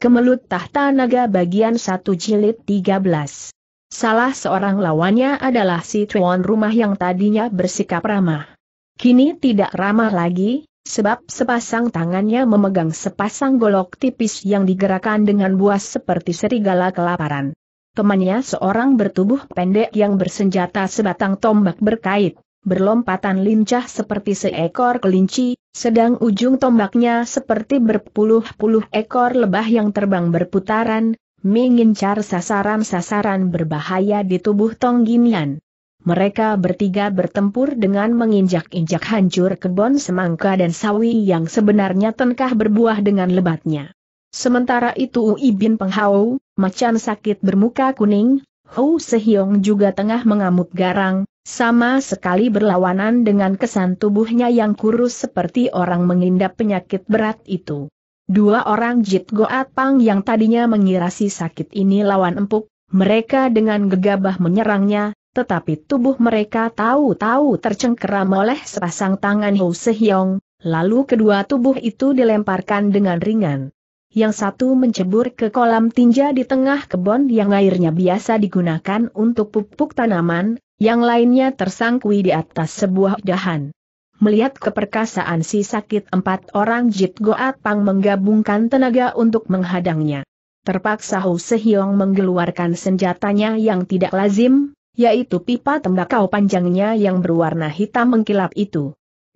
Kemelut Tahta Naga bagian 1 jilid 13. Salah seorang lawannya adalah si tuan rumah yang tadinya bersikap ramah. Kini tidak ramah lagi, sebab sepasang tangannya memegang sepasang golok tipis yang digerakkan dengan buas seperti serigala kelaparan. Temannya seorang bertubuh pendek yang bersenjata sebatang tombak berkait berlompatan lincah seperti seekor kelinci, sedang ujung tombaknya seperti berpuluh-puluh ekor lebah yang terbang berputaran, mengincar sasaran-sasaran berbahaya di tubuh Tong Ginian. Mereka bertiga bertempur dengan menginjak-injak hancur kebon semangka dan sawi yang sebenarnya tengkah berbuah dengan lebatnya. Sementara itu Ui Bin Penghao, macan sakit bermuka kuning, Hou Sehyong juga tengah mengamuk garang, sama sekali berlawanan dengan kesan tubuhnya yang kurus seperti orang mengindap penyakit berat itu. Dua orang Jit Goat Pang yang tadinya mengira si sakit ini lawan empuk, mereka dengan gegabah menyerangnya, tetapi tubuh mereka tahu-tahu tercengkeram oleh sepasang tangan Ho Sehyong, lalu kedua tubuh itu dilemparkan dengan ringan yang satu mencebur ke kolam tinja di tengah kebon yang airnya biasa digunakan untuk pupuk tanaman, yang lainnya tersangkui di atas sebuah dahan. Melihat keperkasaan si sakit empat orang Jit Goat Pang menggabungkan tenaga untuk menghadangnya. Terpaksa Hu Sehyong mengeluarkan senjatanya yang tidak lazim, yaitu pipa tembakau panjangnya yang berwarna hitam mengkilap itu.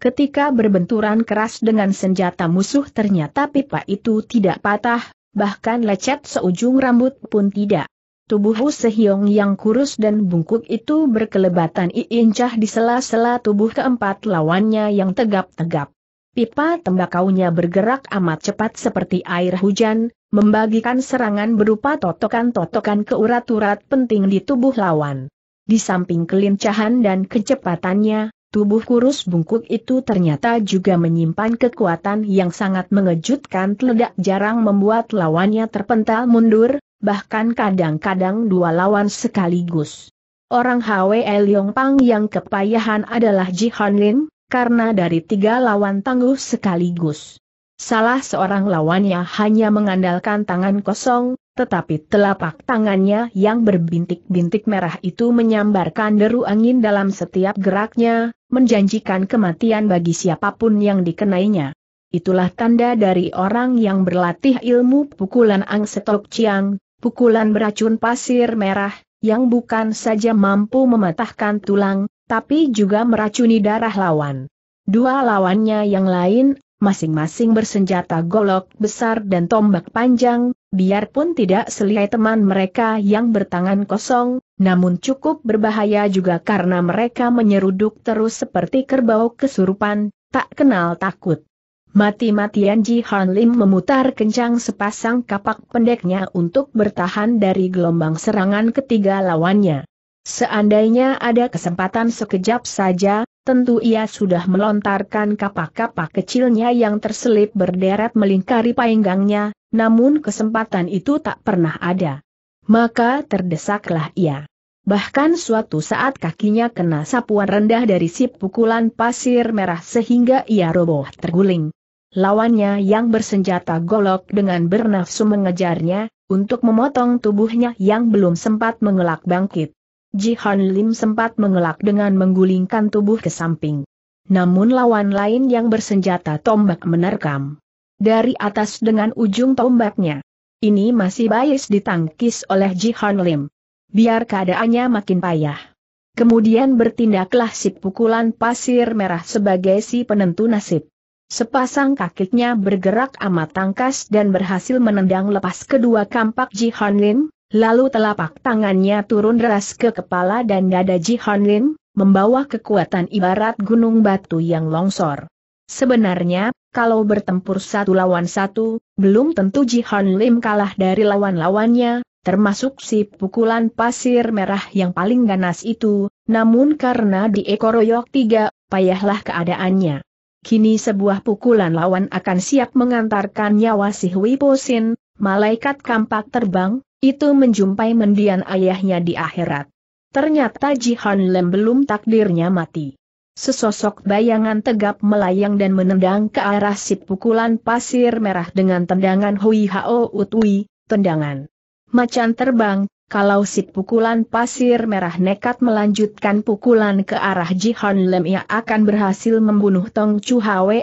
Ketika berbenturan keras dengan senjata musuh ternyata pipa itu tidak patah, bahkan lecet seujung rambut pun tidak. Tubuh Hu Sehyong yang kurus dan bungkuk itu berkelebatan iincah di sela-sela tubuh keempat lawannya yang tegap-tegap. Pipa tembakaunya bergerak amat cepat seperti air hujan, membagikan serangan berupa totokan-totokan ke urat-urat penting di tubuh lawan. Di samping kelincahan dan kecepatannya, Tubuh kurus bungkuk itu ternyata juga menyimpan kekuatan yang sangat mengejutkan Ledak jarang membuat lawannya terpental mundur, bahkan kadang-kadang dua lawan sekaligus. Orang Hwe Yong Pang yang kepayahan adalah Ji Hon Lin, karena dari tiga lawan tangguh sekaligus. Salah seorang lawannya hanya mengandalkan tangan kosong, tetapi telapak tangannya yang berbintik-bintik merah itu menyambarkan deru angin dalam setiap geraknya, menjanjikan kematian bagi siapapun yang dikenainya. Itulah tanda dari orang yang berlatih ilmu pukulan Angsetok Chiang, pukulan beracun pasir merah, yang bukan saja mampu mematahkan tulang, tapi juga meracuni darah lawan. Dua lawannya yang lain masing-masing bersenjata golok besar dan tombak panjang, biarpun tidak selihai teman mereka yang bertangan kosong, namun cukup berbahaya juga karena mereka menyeruduk terus seperti kerbau kesurupan, tak kenal takut. Mati-matian Ji Han Lim memutar kencang sepasang kapak pendeknya untuk bertahan dari gelombang serangan ketiga lawannya. Seandainya ada kesempatan sekejap saja, tentu ia sudah melontarkan kapak-kapak kecilnya yang terselip berderet melingkari pinggangnya, namun kesempatan itu tak pernah ada. Maka terdesaklah ia. Bahkan suatu saat kakinya kena sapuan rendah dari sip pukulan pasir merah sehingga ia roboh terguling. Lawannya yang bersenjata golok dengan bernafsu mengejarnya, untuk memotong tubuhnya yang belum sempat mengelak bangkit. Jihan Lim sempat mengelak dengan menggulingkan tubuh ke samping. Namun lawan lain yang bersenjata tombak menerkam. Dari atas dengan ujung tombaknya. Ini masih bias ditangkis oleh Jihan Lim. Biar keadaannya makin payah. Kemudian bertindaklah si pukulan pasir merah sebagai si penentu nasib. Sepasang kakinya bergerak amat tangkas dan berhasil menendang lepas kedua kampak Ji Lim. Lalu telapak tangannya turun deras ke kepala dan dada Ji Han Lin, membawa kekuatan ibarat gunung batu yang longsor. Sebenarnya, kalau bertempur satu lawan satu, belum tentu Ji Han Lim kalah dari lawan-lawannya, termasuk si pukulan pasir merah yang paling ganas itu, namun karena di ekoroyok tiga, payahlah keadaannya. Kini sebuah pukulan lawan akan siap mengantarkan nyawa si Hui Posin, malaikat kampak terbang, itu menjumpai mendian ayahnya di akhirat. Ternyata Jihan Lem belum takdirnya mati. Sesosok bayangan tegap melayang dan menendang ke arah si pukulan pasir merah dengan tendangan Hui Hao Utui, tendangan. Macan terbang, kalau si pukulan pasir merah nekat melanjutkan pukulan ke arah Jihan Lem ia akan berhasil membunuh Tong Chu Hwe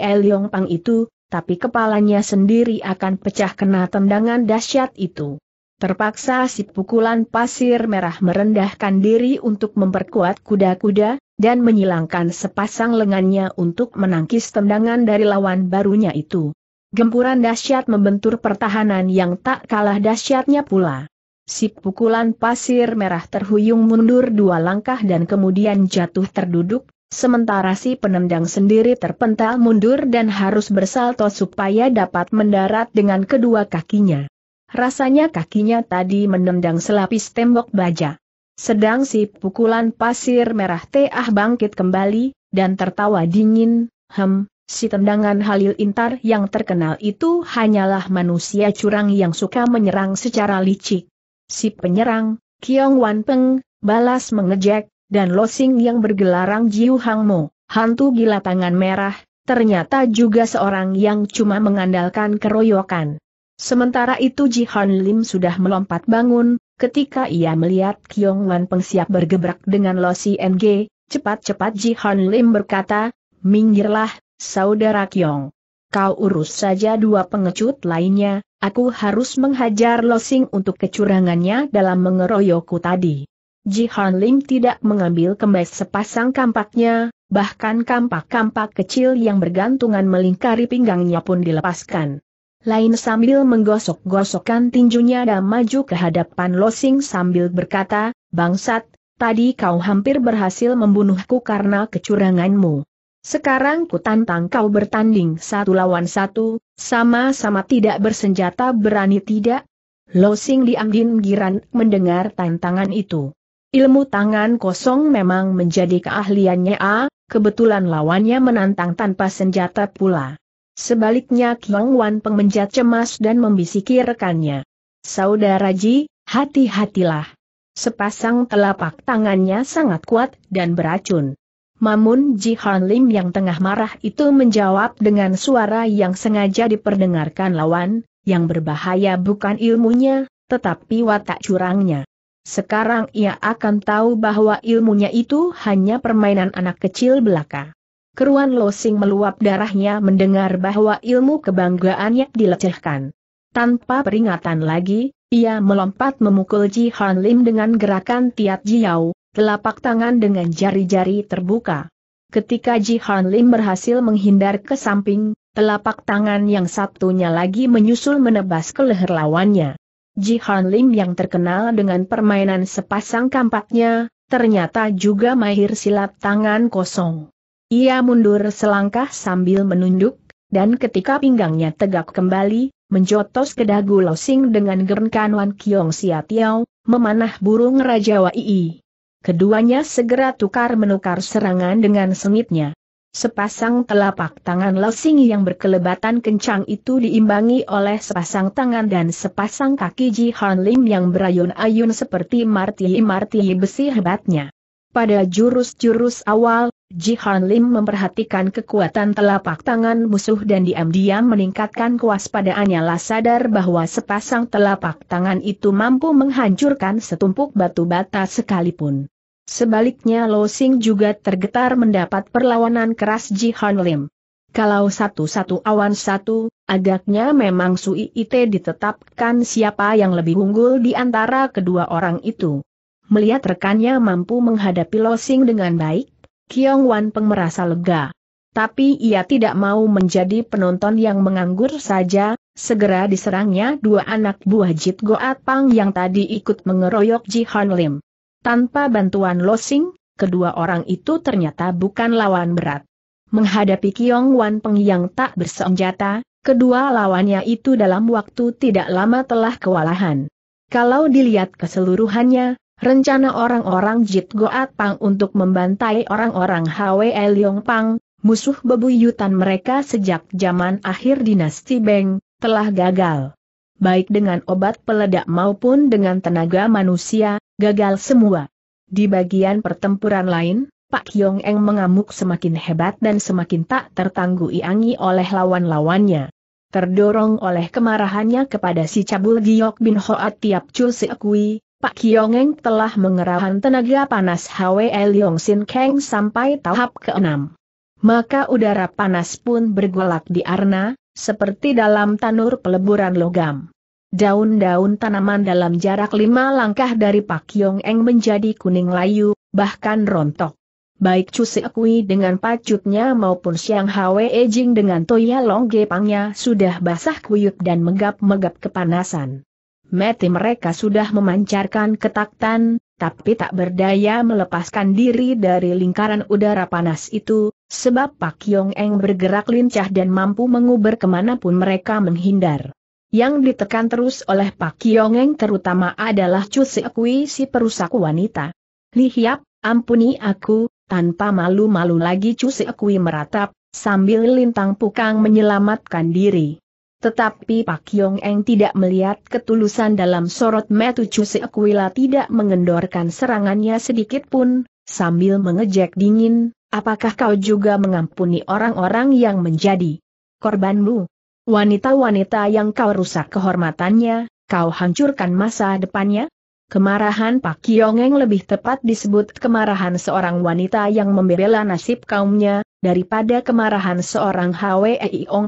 Pang itu, tapi kepalanya sendiri akan pecah kena tendangan dahsyat itu. Terpaksa si pukulan pasir merah merendahkan diri untuk memperkuat kuda-kuda, dan menyilangkan sepasang lengannya untuk menangkis tendangan dari lawan barunya itu. Gempuran dahsyat membentur pertahanan yang tak kalah dahsyatnya pula. Si pukulan pasir merah terhuyung mundur dua langkah dan kemudian jatuh terduduk, sementara si penendang sendiri terpental mundur dan harus bersalto supaya dapat mendarat dengan kedua kakinya. Rasanya kakinya tadi menendang selapis tembok baja. Sedang si pukulan pasir merah teah bangkit kembali, dan tertawa dingin, hem, si tendangan Halil Intar yang terkenal itu hanyalah manusia curang yang suka menyerang secara licik. Si penyerang, Kiong Wan Peng, balas mengejek, dan losing yang bergelarang Jiu Hang Mo, hantu gila tangan merah, ternyata juga seorang yang cuma mengandalkan keroyokan. Sementara itu Ji Jihan Lim sudah melompat bangun, ketika ia melihat Kyong Wan pengsiap bergebrak dengan Lo Si NG, cepat-cepat Ji Jihan Lim berkata, minggirlah, saudara Kyong. Kau urus saja dua pengecut lainnya, aku harus menghajar Lo Sing untuk kecurangannya dalam mengeroyokku tadi. Ji Jihan Lim tidak mengambil kembali sepasang kampaknya, bahkan kampak-kampak kecil yang bergantungan melingkari pinggangnya pun dilepaskan lain sambil menggosok-gosokkan tinjunya dan maju ke hadapan Losing sambil berkata, Bangsat, tadi kau hampir berhasil membunuhku karena kecuranganmu. Sekarang ku tantang kau bertanding satu lawan satu, sama-sama tidak bersenjata berani tidak? Losing diamdin giran mendengar tantangan itu. Ilmu tangan kosong memang menjadi keahliannya A, ah, kebetulan lawannya menantang tanpa senjata pula. Sebaliknya Kiong Wan Peng cemas dan membisiki rekannya. Saudara Ji, hati-hatilah. Sepasang telapak tangannya sangat kuat dan beracun. Mamun Ji Han Lim yang tengah marah itu menjawab dengan suara yang sengaja diperdengarkan lawan, yang berbahaya bukan ilmunya, tetapi watak curangnya. Sekarang ia akan tahu bahwa ilmunya itu hanya permainan anak kecil belaka keruan losing meluap darahnya mendengar bahwa ilmu kebanggaannya dilecehkan. Tanpa peringatan lagi, ia melompat memukul Ji Han Lim dengan gerakan tiat jiao, telapak tangan dengan jari-jari terbuka. Ketika Ji Han Lim berhasil menghindar ke samping, telapak tangan yang satunya lagi menyusul menebas ke leher lawannya. Ji Han Lim yang terkenal dengan permainan sepasang kampaknya, ternyata juga mahir silat tangan kosong. Ia mundur selangkah sambil menunduk, dan ketika pinggangnya tegak kembali, menjotos ke dagu losing dengan gerenkan Wan Kiong Sia Tiao, memanah burung Raja Wai. Keduanya segera tukar-menukar serangan dengan sengitnya. Sepasang telapak tangan losing yang berkelebatan kencang itu diimbangi oleh sepasang tangan dan sepasang kaki Ji Han Lim yang berayun-ayun seperti martihi-martihi besi hebatnya. Pada jurus-jurus awal, Jihan Lim memperhatikan kekuatan telapak tangan musuh dan diam-diam meningkatkan kewaspadaannya lah sadar bahwa sepasang telapak tangan itu mampu menghancurkan setumpuk batu bata sekalipun. Sebaliknya Lo Sing juga tergetar mendapat perlawanan keras Jihan Lim. Kalau satu-satu awan satu, agaknya memang Sui Ite ditetapkan siapa yang lebih unggul di antara kedua orang itu. Melihat rekannya mampu menghadapi Lo Sing dengan baik, Kiong Wan Peng merasa lega. Tapi ia tidak mau menjadi penonton yang menganggur saja, segera diserangnya dua anak buah Jit Goat Pang yang tadi ikut mengeroyok Ji Han Lim. Tanpa bantuan Losing, kedua orang itu ternyata bukan lawan berat. Menghadapi Kiong Wan Peng yang tak bersenjata, kedua lawannya itu dalam waktu tidak lama telah kewalahan. Kalau dilihat keseluruhannya, rencana orang-orang Jit Goat Pang untuk membantai orang-orang Hwe Liong Pang, musuh bebuyutan mereka sejak zaman akhir dinasti Beng, telah gagal. Baik dengan obat peledak maupun dengan tenaga manusia, gagal semua. Di bagian pertempuran lain, Pak Yong Eng mengamuk semakin hebat dan semakin tak tertanggui angi oleh lawan-lawannya. Terdorong oleh kemarahannya kepada si cabul Giok Bin Hoat Tiap Chul Seekui, Pak Kiongeng telah mengerahkan tenaga panas Hwe Leong Sin Kang sampai tahap ke-6. Maka udara panas pun bergolak di arna, seperti dalam tanur peleburan logam. Daun-daun tanaman dalam jarak lima langkah dari Pak Eng menjadi kuning layu, bahkan rontok. Baik Chu Kui dengan pacutnya maupun Siang Hwe Jing dengan Toya Long Gepangnya sudah basah kuyup dan megap-megap kepanasan mati mereka sudah memancarkan ketakutan, tapi tak berdaya melepaskan diri dari lingkaran udara panas itu, sebab Pak Yong Eng bergerak lincah dan mampu menguber kemanapun mereka menghindar. Yang ditekan terus oleh Pak Yong Eng terutama adalah Chu Seokwi si perusak wanita. Li Hiap, ampuni aku, tanpa malu-malu lagi Chu Seokwi meratap, sambil lintang pukang menyelamatkan diri. Tetapi Pak Yong Eng tidak melihat ketulusan dalam sorot metu Metucu Sequila tidak mengendorkan serangannya sedikit pun, sambil mengejek dingin, apakah kau juga mengampuni orang-orang yang menjadi korbanmu? Wanita-wanita yang kau rusak kehormatannya, kau hancurkan masa depannya? Kemarahan Pak Kiongeng lebih tepat disebut kemarahan seorang wanita yang membela nasib kaumnya, daripada kemarahan seorang Hwei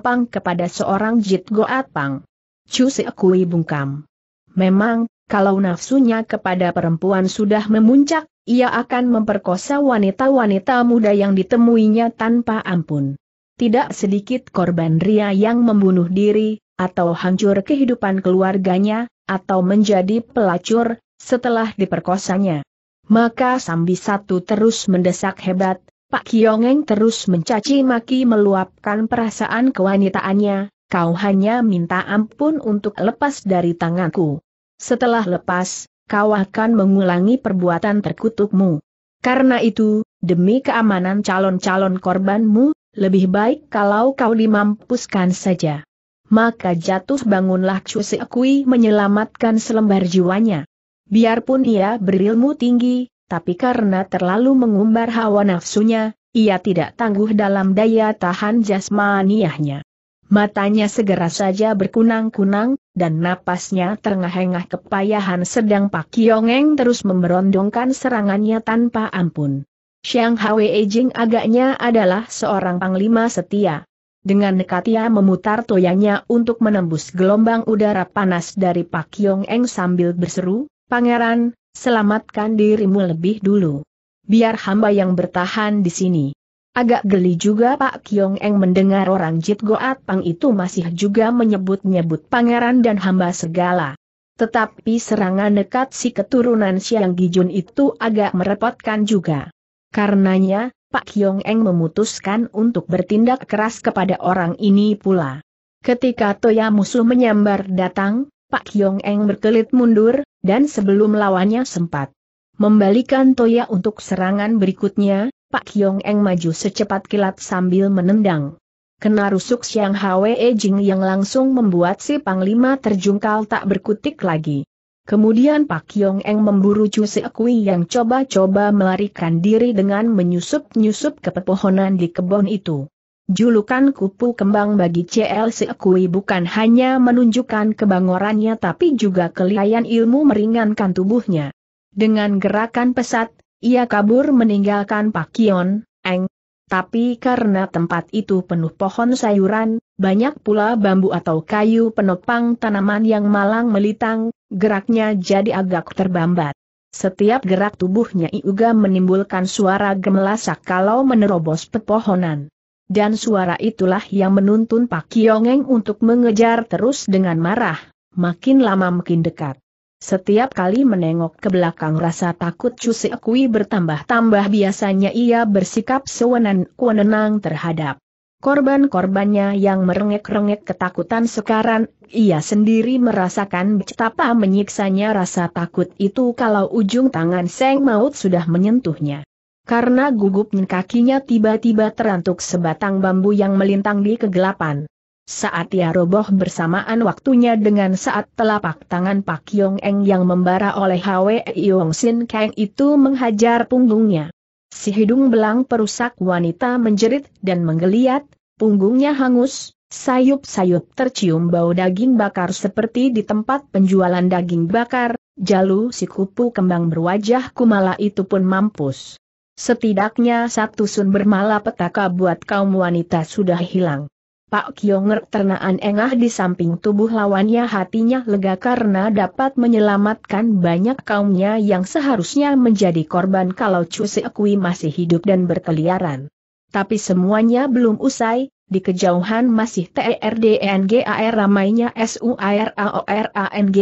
Pang kepada seorang Jit Goat Pang. Chu Seokui bungkam. Memang, kalau nafsunya kepada perempuan sudah memuncak, ia akan memperkosa wanita-wanita muda yang ditemuinya tanpa ampun. Tidak sedikit korban ria yang membunuh diri, atau hancur kehidupan keluarganya, atau menjadi pelacur, setelah diperkosanya. Maka Sambi Satu terus mendesak hebat, Pak Kiongeng terus mencaci maki meluapkan perasaan kewanitaannya, kau hanya minta ampun untuk lepas dari tanganku. Setelah lepas, kau akan mengulangi perbuatan terkutukmu. Karena itu, demi keamanan calon-calon korbanmu, lebih baik kalau kau dimampuskan saja. Maka jatuh bangunlah Chu Kui menyelamatkan selembar jiwanya. Biarpun ia berilmu tinggi, tapi karena terlalu mengumbar hawa nafsunya, ia tidak tangguh dalam daya tahan jasmaniahnya. Matanya segera saja berkunang-kunang, dan napasnya terengah-engah kepayahan sedang Pak Kiongeng terus memberondongkan serangannya tanpa ampun. Xiang Hwe Ejing agaknya adalah seorang panglima setia. Dengan nekat ia memutar toyanya untuk menembus gelombang udara panas dari Pak Kiongeng sambil berseru, Pangeran, selamatkan dirimu lebih dulu. Biar hamba yang bertahan di sini. Agak geli juga Pak Kiong Eng mendengar orang Jit Goat Pang itu masih juga menyebut-nyebut pangeran dan hamba segala. Tetapi serangan dekat si keturunan Siang Gijun itu agak merepotkan juga. Karenanya, Pak Kiong Eng memutuskan untuk bertindak keras kepada orang ini pula. Ketika Toya musuh menyambar datang, Pak Kiong Eng berkelit mundur, dan sebelum lawannya sempat membalikan toya untuk serangan berikutnya, Pak Kiong Eng maju secepat kilat sambil menendang. Kena rusuk Siang Hwe Jing yang langsung membuat si Panglima terjungkal tak berkutik lagi. Kemudian Pak Kiong Eng memburu Chu Seokwi yang coba-coba melarikan diri dengan menyusup-nyusup ke pepohonan di kebun itu. Julukan kupu kembang bagi CLC Kui bukan hanya menunjukkan kebangorannya tapi juga kelihayan ilmu meringankan tubuhnya. Dengan gerakan pesat, ia kabur meninggalkan Pakion, Eng. Tapi karena tempat itu penuh pohon sayuran, banyak pula bambu atau kayu penopang tanaman yang malang melintang, geraknya jadi agak terbambat. Setiap gerak tubuhnya Iuga menimbulkan suara gemelasak kalau menerobos pepohonan. Dan suara itulah yang menuntun Pak Kiongeng untuk mengejar terus dengan marah, makin lama makin dekat. Setiap kali menengok ke belakang rasa takut Chu Kui bertambah-tambah biasanya ia bersikap sewenang-wenang terhadap korban-korbannya yang merengek-rengek ketakutan sekarang, ia sendiri merasakan betapa menyiksanya rasa takut itu kalau ujung tangan Seng Maut sudah menyentuhnya. Karena gugupnya kakinya tiba-tiba terantuk sebatang bambu yang melintang di kegelapan. Saat ia roboh bersamaan waktunya dengan saat telapak tangan Pak Yong Eng yang membara oleh Hwe Yong Sin Kang itu menghajar punggungnya. Si hidung belang perusak wanita menjerit dan menggeliat, punggungnya hangus, sayup-sayup tercium bau daging bakar seperti di tempat penjualan daging bakar, jalu si kupu kembang berwajah kumala itu pun mampus. Setidaknya satu sumber malapetaka buat kaum wanita sudah hilang. Pak Kionger ternaan engah di samping tubuh lawannya hatinya lega karena dapat menyelamatkan banyak kaumnya yang seharusnya menjadi korban kalau Chu Seokwi masih hidup dan berkeliaran. Tapi semuanya belum usai, di kejauhan masih TERDNGAR e e ramainya SUIRAORANG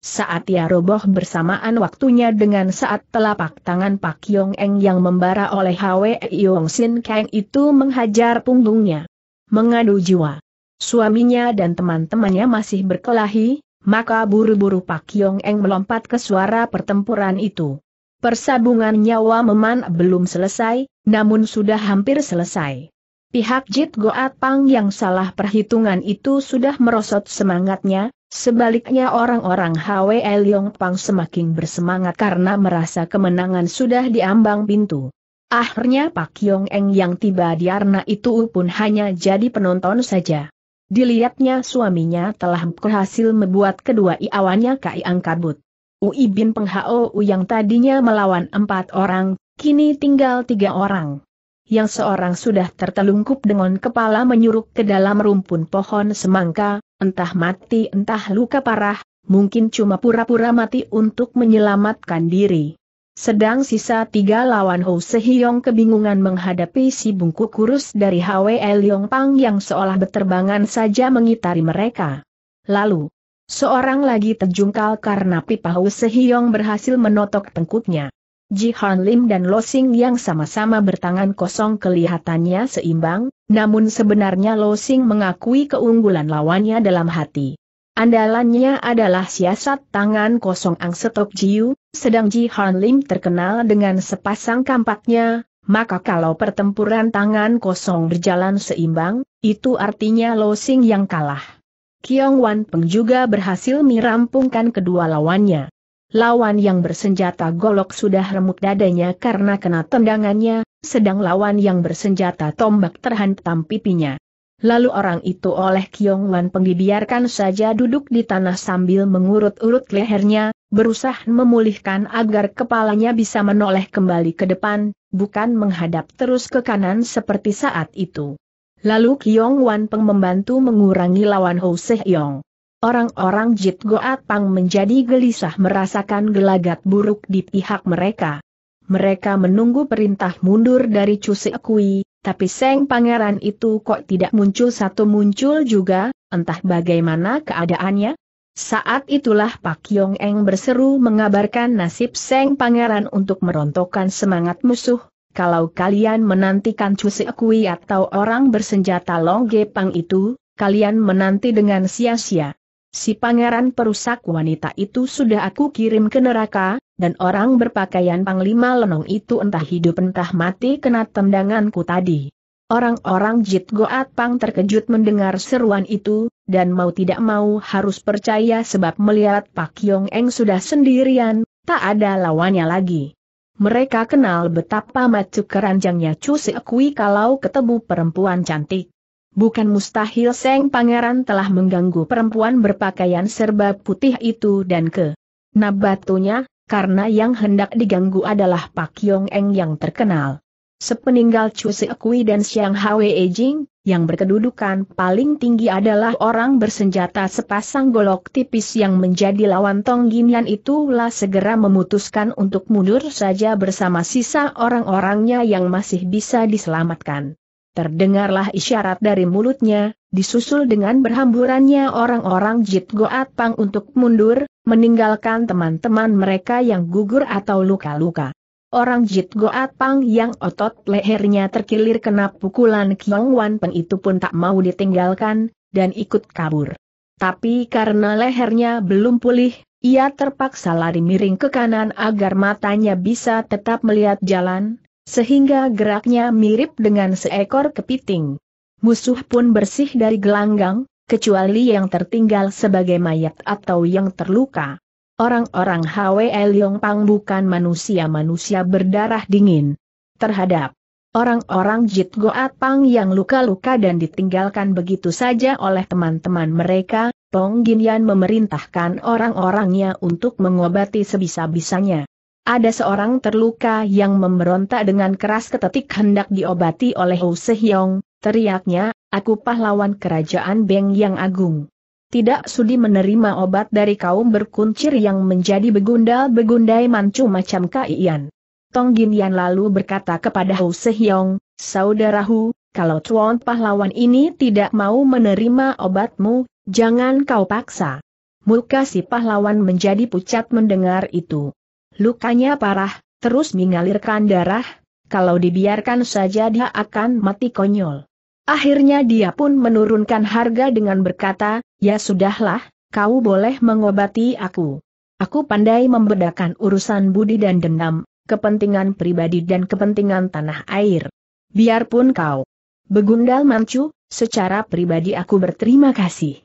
saat ia roboh bersamaan waktunya dengan saat telapak tangan Pak Yong Eng yang membara oleh Hwe Yong Sin Kang itu menghajar punggungnya. Mengadu jiwa. Suaminya dan teman-temannya masih berkelahi, maka buru-buru Pak Yong Eng melompat ke suara pertempuran itu. Persabungan nyawa meman belum selesai, namun sudah hampir selesai. Pihak Jit Goat Pang yang salah perhitungan itu sudah merosot semangatnya, Sebaliknya orang-orang HWL Yong Pang semakin bersemangat karena merasa kemenangan sudah diambang pintu. Akhirnya Pak Yong Eng yang tiba di Arna itu pun hanya jadi penonton saja. Dilihatnya suaminya telah berhasil membuat kedua iawannya kai kabut. Ui bin Penghao yang tadinya melawan empat orang, kini tinggal tiga orang. Yang seorang sudah tertelungkup dengan kepala menyuruk ke dalam rumpun pohon semangka, Entah mati entah luka parah, mungkin cuma pura-pura mati untuk menyelamatkan diri. Sedang sisa tiga lawan Ho Sehiong kebingungan menghadapi si bungku kurus dari Hwe Leong Pang yang seolah beterbangan saja mengitari mereka. Lalu, seorang lagi terjungkal karena pipa Ho Sehiong berhasil menotok tengkuknya. Ji Han Lim dan Lo Sing yang sama-sama bertangan kosong kelihatannya seimbang, namun sebenarnya Lo Sing mengakui keunggulan lawannya dalam hati. Andalannya adalah siasat tangan kosong Ang Setok Jiu, sedang Ji Han Lim terkenal dengan sepasang kampaknya, maka kalau pertempuran tangan kosong berjalan seimbang, itu artinya Lo Sing yang kalah. Kiong Wan Peng juga berhasil merampungkan kedua lawannya. Lawan yang bersenjata golok sudah remuk dadanya karena kena tendangannya, sedang lawan yang bersenjata tombak terhantam pipinya. Lalu orang itu oleh Kiong Wan Peng dibiarkan saja duduk di tanah sambil mengurut-urut lehernya, berusaha memulihkan agar kepalanya bisa menoleh kembali ke depan, bukan menghadap terus ke kanan seperti saat itu. Lalu Kiong Wan Peng membantu mengurangi lawan Ho Seh Yong. Orang-orang Jit Goatpang menjadi gelisah merasakan gelagat buruk di pihak mereka. Mereka menunggu perintah mundur dari Cusik Kui, tapi Seng Pangeran itu kok tidak muncul satu muncul juga, entah bagaimana keadaannya. Saat itulah Pak Yong Eng berseru mengabarkan nasib Seng Pangeran untuk merontokkan semangat musuh, kalau kalian menantikan Cusik Kui atau orang bersenjata longge pang itu, kalian menanti dengan sia-sia. Si pangeran perusak wanita itu sudah aku kirim ke neraka, dan orang berpakaian panglima lenong itu entah hidup entah mati kena tendanganku tadi. Orang-orang Jit Goat Pang terkejut mendengar seruan itu, dan mau tidak mau harus percaya sebab melihat Pak Yong Eng sudah sendirian, tak ada lawannya lagi. Mereka kenal betapa macu keranjangnya Chu Kui kalau ketemu perempuan cantik. Bukan mustahil Seng Pangeran telah mengganggu perempuan berpakaian serba putih itu dan ke nabatunya, karena yang hendak diganggu adalah Pak Yong Eng yang terkenal. Sepeninggal Chu Seokui dan Xiang Hwe Jing, yang berkedudukan paling tinggi adalah orang bersenjata sepasang golok tipis yang menjadi lawan Tong Ginian itulah segera memutuskan untuk mundur saja bersama sisa orang-orangnya yang masih bisa diselamatkan. Terdengarlah isyarat dari mulutnya, disusul dengan berhamburannya orang-orang Jit Goat Pang untuk mundur, meninggalkan teman-teman mereka yang gugur atau luka-luka. Orang Jit Goat Pang yang otot lehernya terkilir kena pukulan Kiong Wan Peng itu pun tak mau ditinggalkan, dan ikut kabur. Tapi karena lehernya belum pulih, ia terpaksa lari miring ke kanan agar matanya bisa tetap melihat jalan, sehingga geraknya mirip dengan seekor kepiting. Musuh pun bersih dari gelanggang, kecuali yang tertinggal sebagai mayat atau yang terluka. Orang-orang Hwe Pang bukan manusia-manusia berdarah dingin. Terhadap orang-orang Jit Goat Pang yang luka-luka dan ditinggalkan begitu saja oleh teman-teman mereka, Pong Ginyan memerintahkan orang-orangnya untuk mengobati sebisa-bisanya. Ada seorang terluka yang memberontak dengan keras ketetik hendak diobati oleh Hou Sehyong, teriaknya, aku pahlawan kerajaan Beng yang agung. Tidak sudi menerima obat dari kaum berkuncir yang menjadi begundal-begundai mancu macam kaiyan. Tong Ginian lalu berkata kepada Hou Sehyong, Saudara Hu, kalau tuan pahlawan ini tidak mau menerima obatmu, jangan kau paksa. Muka si pahlawan menjadi pucat mendengar itu. Lukanya parah, terus mengalirkan darah, kalau dibiarkan saja dia akan mati konyol. Akhirnya dia pun menurunkan harga dengan berkata, ya sudahlah, kau boleh mengobati aku. Aku pandai membedakan urusan budi dan dendam, kepentingan pribadi dan kepentingan tanah air. Biarpun kau begundal mancu, secara pribadi aku berterima kasih.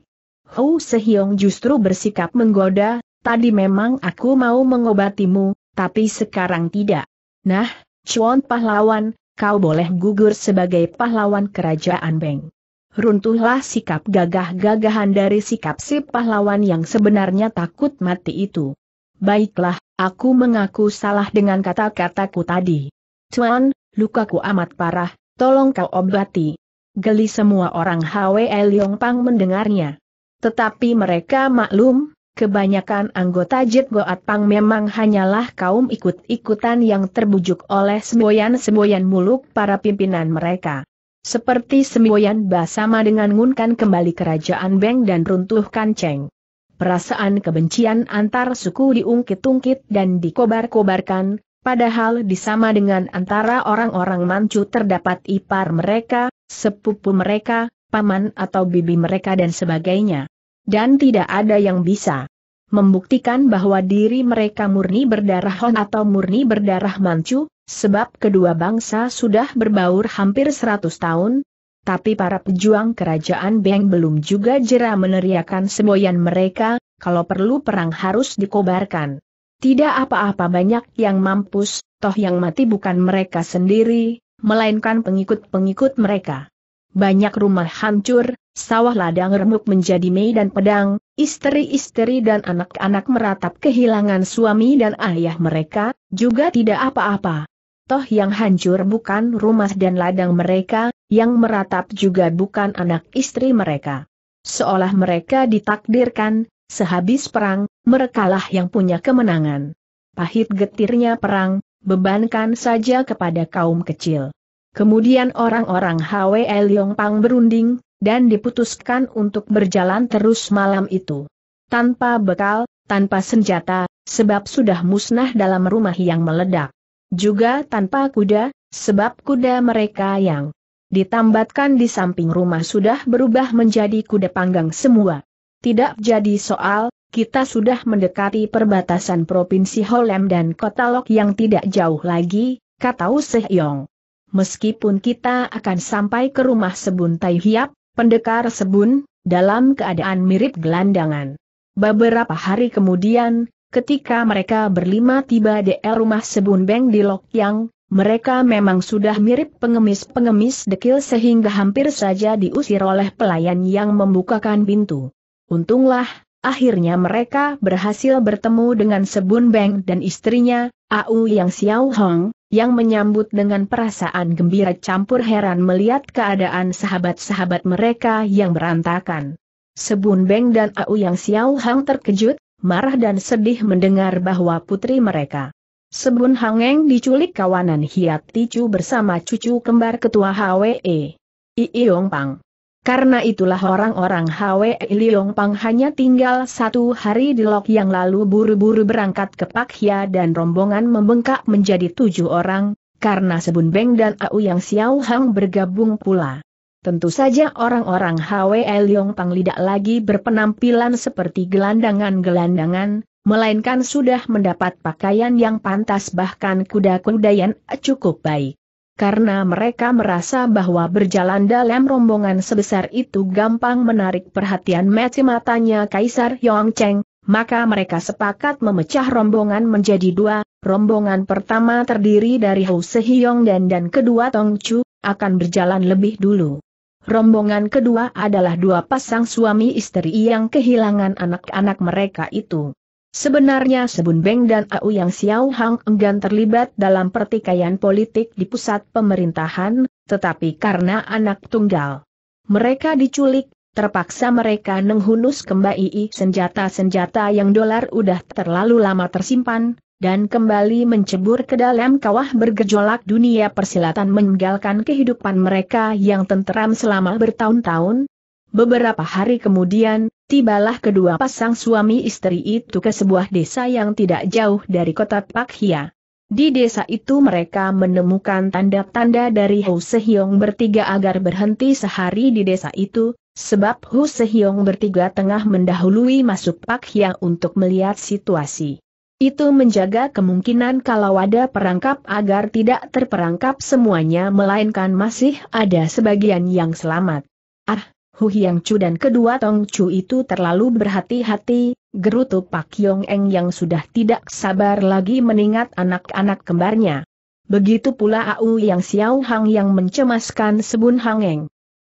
Hou Sehyong justru bersikap menggoda, Tadi memang aku mau mengobatimu, tapi sekarang tidak. Nah, Chuan pahlawan, kau boleh gugur sebagai pahlawan kerajaan Beng. Runtuhlah sikap gagah-gagahan dari sikap si pahlawan yang sebenarnya takut mati itu. Baiklah, aku mengaku salah dengan kata-kataku tadi. Cuan, lukaku amat parah, tolong kau obati. Geli semua orang Hwe Liong Pang mendengarnya. Tetapi mereka maklum, Kebanyakan anggota Jit Goat Pang memang hanyalah kaum ikut-ikutan yang terbujuk oleh semboyan-semboyan muluk para pimpinan mereka. Seperti semboyan Basama dengan ngunkan kembali kerajaan Beng dan runtuhkan Cheng. Perasaan kebencian antar suku diungkit-ungkit dan dikobar-kobarkan, padahal disama dengan antara orang-orang Manchu terdapat ipar mereka, sepupu mereka, paman atau bibi mereka dan sebagainya dan tidak ada yang bisa membuktikan bahwa diri mereka murni berdarah Hon atau murni berdarah Manchu, sebab kedua bangsa sudah berbaur hampir 100 tahun, tapi para pejuang kerajaan Beng belum juga jera meneriakan semboyan mereka, kalau perlu perang harus dikobarkan. Tidak apa-apa banyak yang mampus, toh yang mati bukan mereka sendiri, melainkan pengikut-pengikut mereka. Banyak rumah hancur, sawah ladang remuk menjadi dan pedang, istri-istri dan anak-anak meratap kehilangan suami dan ayah mereka, juga tidak apa-apa. Toh yang hancur bukan rumah dan ladang mereka, yang meratap juga bukan anak istri mereka. Seolah mereka ditakdirkan, sehabis perang, merekalah yang punya kemenangan. Pahit getirnya perang, bebankan saja kepada kaum kecil. Kemudian orang-orang HWL Pang berunding, dan diputuskan untuk berjalan terus malam itu. Tanpa bekal, tanpa senjata, sebab sudah musnah dalam rumah yang meledak. Juga tanpa kuda, sebab kuda mereka yang ditambatkan di samping rumah sudah berubah menjadi kuda panggang semua. Tidak jadi soal, kita sudah mendekati perbatasan Provinsi Holem dan Kota Lok yang tidak jauh lagi, kata Yong meskipun kita akan sampai ke rumah Sebun Tai Hiap, pendekar Sebun, dalam keadaan mirip gelandangan. Beberapa hari kemudian, ketika mereka berlima tiba di rumah Sebun Beng di Lok Yang, mereka memang sudah mirip pengemis-pengemis dekil sehingga hampir saja diusir oleh pelayan yang membukakan pintu. Untunglah, akhirnya mereka berhasil bertemu dengan Sebun Beng dan istrinya, Au Yang Xiao Hong, yang menyambut dengan perasaan gembira campur heran melihat keadaan sahabat-sahabat mereka yang berantakan. Sebun Beng dan Au Yang Xiao Hang terkejut, marah dan sedih mendengar bahwa putri mereka. Sebun Hangeng diculik kawanan Hiat Ticu bersama cucu kembar ketua HWE. Iiong Pang. Karena itulah orang-orang Hwe Liong Pang hanya tinggal satu hari di Lok yang lalu buru-buru berangkat ke Pakia dan rombongan membengkak menjadi tujuh orang, karena Sebun Beng dan Au Yang Xiao Hang bergabung pula. Tentu saja orang-orang Hwe Liong Pang tidak lagi berpenampilan seperti gelandangan-gelandangan, melainkan sudah mendapat pakaian yang pantas bahkan kuda-kuda cukup baik karena mereka merasa bahwa berjalan dalam rombongan sebesar itu gampang menarik perhatian mati matanya Kaisar Cheng, maka mereka sepakat memecah rombongan menjadi dua, rombongan pertama terdiri dari Hou Sehyong dan dan kedua Tong Chu, akan berjalan lebih dulu. Rombongan kedua adalah dua pasang suami istri yang kehilangan anak-anak mereka itu. Sebenarnya Sebun Beng dan Au Yang Xiao Hang enggan terlibat dalam pertikaian politik di pusat pemerintahan, tetapi karena anak tunggal. Mereka diculik, terpaksa mereka menghunus kembali senjata-senjata yang dolar udah terlalu lama tersimpan, dan kembali mencebur ke dalam kawah bergejolak dunia persilatan meninggalkan kehidupan mereka yang tenteram selama bertahun-tahun, Beberapa hari kemudian, tibalah kedua pasang suami istri itu ke sebuah desa yang tidak jauh dari kota Pakhia. Di desa itu mereka menemukan tanda-tanda dari Hu Sehyong bertiga agar berhenti sehari di desa itu, sebab Hu Sehyong bertiga tengah mendahului masuk Pakhia untuk melihat situasi. Itu menjaga kemungkinan kalau ada perangkap agar tidak terperangkap semuanya melainkan masih ada sebagian yang selamat. Ah, Hu Hiang Chu dan kedua Tong Chu itu terlalu berhati-hati, gerutu Pak Yong Eng yang sudah tidak sabar lagi meningat anak-anak kembarnya. Begitu pula Au Yang Xiao Hang yang mencemaskan Sebun Hang Eng.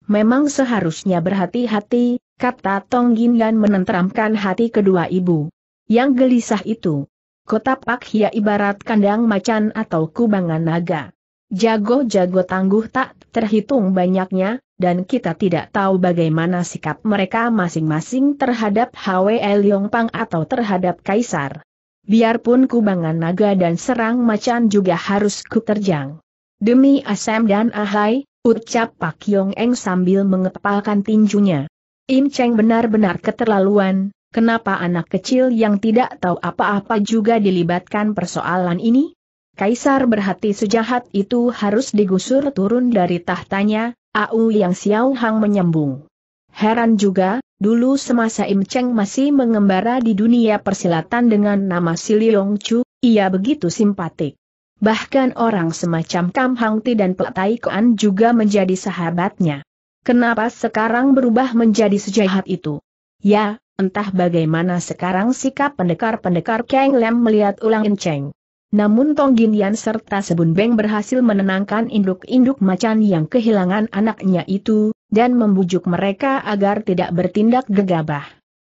Memang seharusnya berhati-hati, kata Tong Gin Yan menenteramkan hati kedua ibu. Yang gelisah itu. Kota Pak Hia ibarat kandang macan atau kubangan naga. Jago-jago tangguh tak terhitung banyaknya, dan kita tidak tahu bagaimana sikap mereka masing-masing terhadap Hwe Pang atau terhadap Kaisar. Biarpun kubangan naga dan serang macan juga harus kuterjang. Demi Asem dan Ahai, ucap Pak Yong Eng sambil mengepalkan tinjunya. Im Cheng benar-benar keterlaluan, kenapa anak kecil yang tidak tahu apa-apa juga dilibatkan persoalan ini? Kaisar berhati sejahat itu harus digusur turun dari tahtanya, Au Yang Xiao Hang menyambung. Heran juga, dulu semasa Im Cheng masih mengembara di dunia persilatan dengan nama Si Leong Chu, ia begitu simpatik. Bahkan orang semacam Kam Hang Ti dan Pek Tai Kuan juga menjadi sahabatnya. Kenapa sekarang berubah menjadi sejahat itu? Ya, entah bagaimana sekarang sikap pendekar-pendekar Kang Lem melihat ulang Im Cheng. Namun Tong Yan serta Sebun Beng berhasil menenangkan induk-induk macan yang kehilangan anaknya itu, dan membujuk mereka agar tidak bertindak gegabah.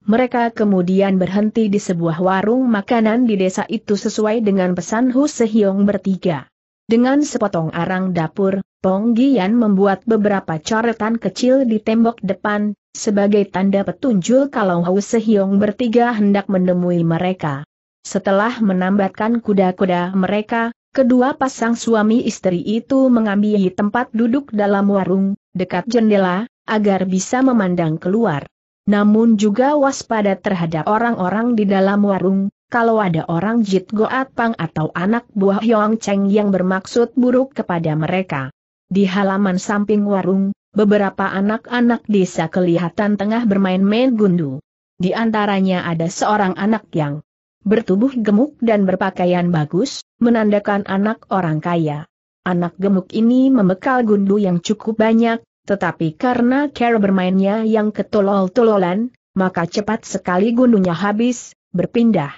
Mereka kemudian berhenti di sebuah warung makanan di desa itu sesuai dengan pesan Hu Sehyong bertiga. Dengan sepotong arang dapur, Tong Gian membuat beberapa coretan kecil di tembok depan, sebagai tanda petunjuk kalau Hu Sehyong bertiga hendak menemui mereka. Setelah menambatkan kuda-kuda mereka, kedua pasang suami istri itu mengambil tempat duduk dalam warung, dekat jendela, agar bisa memandang keluar. Namun juga waspada terhadap orang-orang di dalam warung, kalau ada orang Jit Goat Pang atau anak buah Yong Cheng yang bermaksud buruk kepada mereka. Di halaman samping warung, beberapa anak-anak desa kelihatan tengah bermain-main gundu. Di antaranya ada seorang anak yang bertubuh gemuk dan berpakaian bagus, menandakan anak orang kaya. Anak gemuk ini membekal gundu yang cukup banyak, tetapi karena cara bermainnya yang ketolol-tololan, maka cepat sekali gundunya habis, berpindah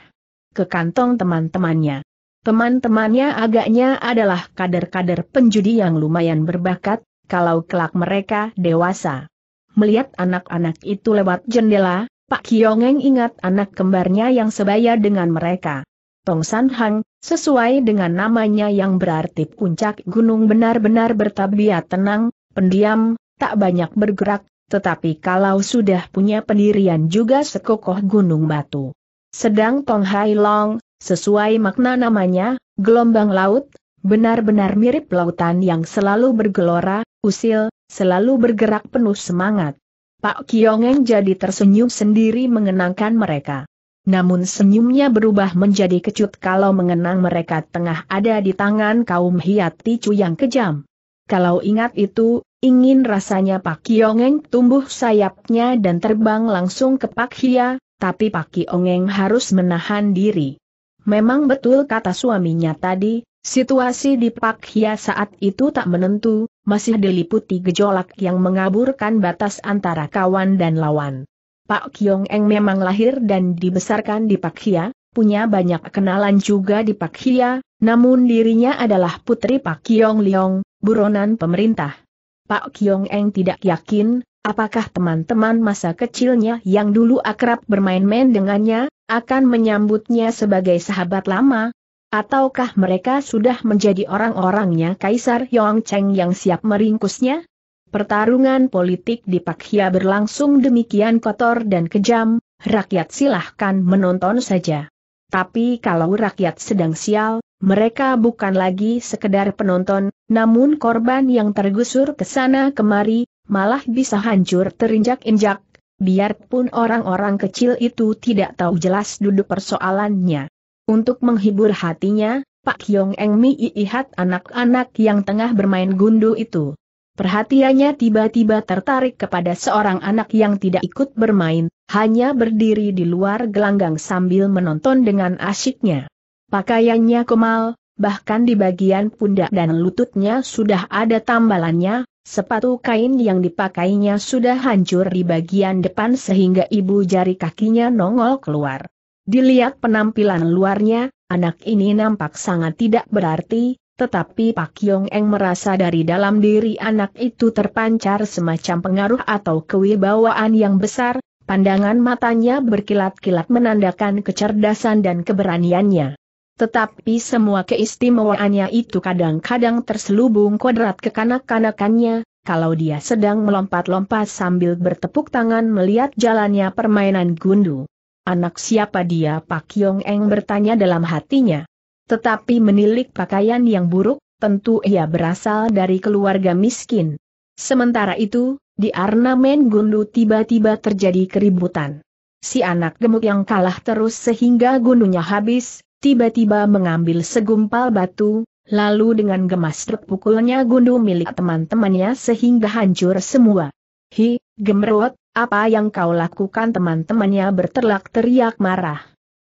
ke kantong teman-temannya. Teman-temannya agaknya adalah kader-kader penjudi yang lumayan berbakat, kalau kelak mereka dewasa. Melihat anak-anak itu lewat jendela, Pak Kiongeng ingat anak kembarnya yang sebaya dengan mereka. Tong San Hang, sesuai dengan namanya yang berarti puncak gunung benar-benar bertabiat tenang, pendiam, tak banyak bergerak, tetapi kalau sudah punya pendirian juga sekokoh gunung batu. Sedang Tong Hai Long, sesuai makna namanya, gelombang laut, benar-benar mirip lautan yang selalu bergelora, usil, selalu bergerak penuh semangat. Pak Kiongeng jadi tersenyum sendiri mengenangkan mereka. Namun senyumnya berubah menjadi kecut kalau mengenang mereka tengah ada di tangan kaum hiat ticu yang kejam. Kalau ingat itu, ingin rasanya Pak Kiongeng tumbuh sayapnya dan terbang langsung ke Pak Hia, tapi Pak Kiongeng harus menahan diri. Memang betul kata suaminya tadi, Situasi di Pak Hia saat itu tak menentu, masih diliputi gejolak yang mengaburkan batas antara kawan dan lawan. Pak Kyong Eng memang lahir dan dibesarkan di Pak Hia, punya banyak kenalan juga di Pak Hia, namun dirinya adalah putri Pak Kyong Leong, buronan pemerintah. Pak Kyong Eng tidak yakin, apakah teman-teman masa kecilnya yang dulu akrab bermain-main dengannya, akan menyambutnya sebagai sahabat lama, Ataukah mereka sudah menjadi orang-orangnya Kaisar Yong Cheng yang siap meringkusnya? Pertarungan politik di Pakhia berlangsung demikian kotor dan kejam, rakyat silahkan menonton saja. Tapi kalau rakyat sedang sial, mereka bukan lagi sekedar penonton, namun korban yang tergusur ke sana kemari, malah bisa hancur terinjak-injak, biarpun orang-orang kecil itu tidak tahu jelas duduk persoalannya. Untuk menghibur hatinya, Pak Yong Eng Mi lihat anak-anak yang tengah bermain gundu itu. Perhatiannya tiba-tiba tertarik kepada seorang anak yang tidak ikut bermain, hanya berdiri di luar gelanggang sambil menonton dengan asyiknya. Pakaiannya kemal, bahkan di bagian pundak dan lututnya sudah ada tambalannya, sepatu kain yang dipakainya sudah hancur di bagian depan sehingga ibu jari kakinya nongol keluar. Dilihat penampilan luarnya, anak ini nampak sangat tidak berarti, tetapi Pak Yong Eng merasa dari dalam diri anak itu terpancar semacam pengaruh atau kewibawaan yang besar, pandangan matanya berkilat-kilat menandakan kecerdasan dan keberaniannya. Tetapi semua keistimewaannya itu kadang-kadang terselubung kodrat kekanak-kanakannya, kalau dia sedang melompat-lompat sambil bertepuk tangan melihat jalannya permainan gundu. Anak siapa dia Pak Yong Eng bertanya dalam hatinya. Tetapi menilik pakaian yang buruk, tentu ia berasal dari keluarga miskin. Sementara itu, di Arnamen Gundu tiba-tiba terjadi keributan. Si anak gemuk yang kalah terus sehingga gundunya habis, tiba-tiba mengambil segumpal batu, lalu dengan gemas terpukulnya gundu milik teman-temannya sehingga hancur semua. Hi, gemerot, apa yang kau lakukan teman-temannya berterlak teriak marah.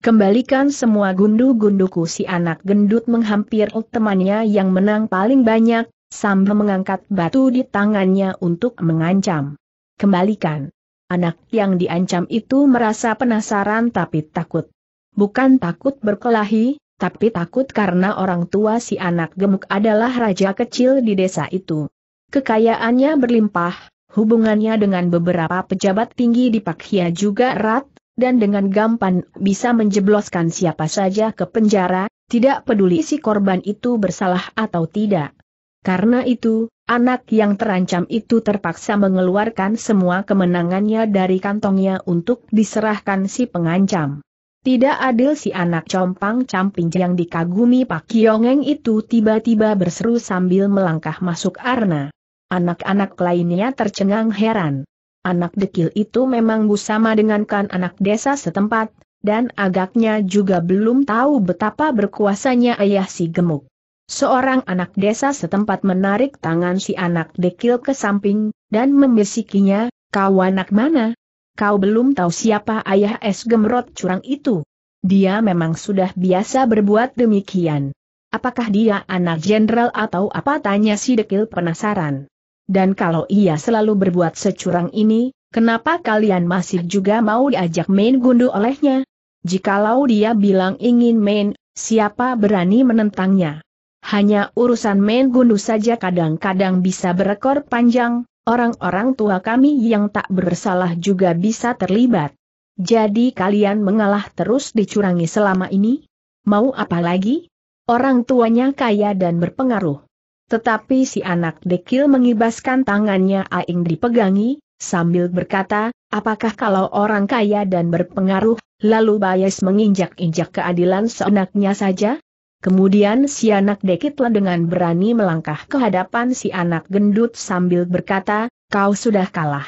Kembalikan semua gundu-gunduku si anak gendut menghampir temannya yang menang paling banyak, sambil mengangkat batu di tangannya untuk mengancam. Kembalikan. Anak yang diancam itu merasa penasaran tapi takut. Bukan takut berkelahi, tapi takut karena orang tua si anak gemuk adalah raja kecil di desa itu. Kekayaannya berlimpah, Hubungannya dengan beberapa pejabat tinggi di Pakia juga erat, dan dengan gampang bisa menjebloskan siapa saja ke penjara, tidak peduli si korban itu bersalah atau tidak. Karena itu, anak yang terancam itu terpaksa mengeluarkan semua kemenangannya dari kantongnya untuk diserahkan si pengancam. Tidak adil si anak compang-camping yang dikagumi Pak Kiongeng itu tiba-tiba berseru sambil melangkah masuk arna. Anak-anak lainnya tercengang heran. Anak dekil itu memang sama dengan kan anak desa setempat, dan agaknya juga belum tahu betapa berkuasanya ayah si gemuk. Seorang anak desa setempat menarik tangan si anak dekil ke samping, dan membisikinya, kau anak mana? Kau belum tahu siapa ayah es gemrot curang itu. Dia memang sudah biasa berbuat demikian. Apakah dia anak jenderal atau apa tanya si dekil penasaran. Dan kalau ia selalu berbuat securang ini, kenapa kalian masih juga mau diajak main gundu olehnya? Jikalau dia bilang ingin main, siapa berani menentangnya? Hanya urusan main gundu saja kadang-kadang bisa berekor panjang, orang-orang tua kami yang tak bersalah juga bisa terlibat. Jadi kalian mengalah terus dicurangi selama ini? Mau apa lagi? Orang tuanya kaya dan berpengaruh. Tetapi si anak dekil mengibaskan tangannya Aing dipegangi, sambil berkata, apakah kalau orang kaya dan berpengaruh, lalu Bayes menginjak-injak keadilan seenaknya saja? Kemudian si anak dekitlah dengan berani melangkah ke hadapan si anak gendut sambil berkata, kau sudah kalah.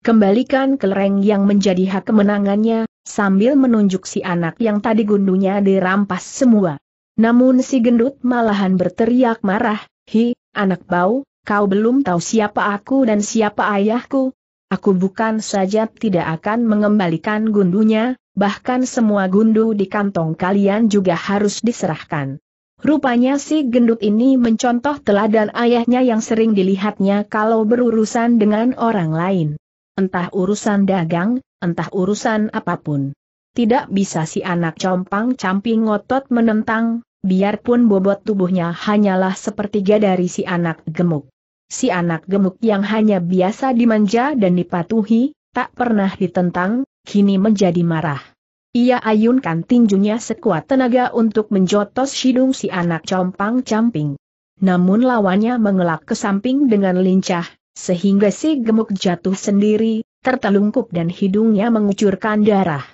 Kembalikan kelereng yang menjadi hak kemenangannya, sambil menunjuk si anak yang tadi gundunya dirampas semua. Namun si gendut malahan berteriak marah, Hi, anak bau, kau belum tahu siapa aku dan siapa ayahku? Aku bukan saja tidak akan mengembalikan gundunya, bahkan semua gundu di kantong kalian juga harus diserahkan. Rupanya si gendut ini mencontoh teladan ayahnya yang sering dilihatnya kalau berurusan dengan orang lain. Entah urusan dagang, entah urusan apapun. Tidak bisa si anak compang-camping ngotot menentang, biarpun bobot tubuhnya hanyalah sepertiga dari si anak gemuk. Si anak gemuk yang hanya biasa dimanja dan dipatuhi, tak pernah ditentang, kini menjadi marah. Ia ayunkan tinjunya sekuat tenaga untuk menjotos hidung si anak compang-camping. Namun lawannya mengelak ke samping dengan lincah, sehingga si gemuk jatuh sendiri, tertelungkup dan hidungnya mengucurkan darah.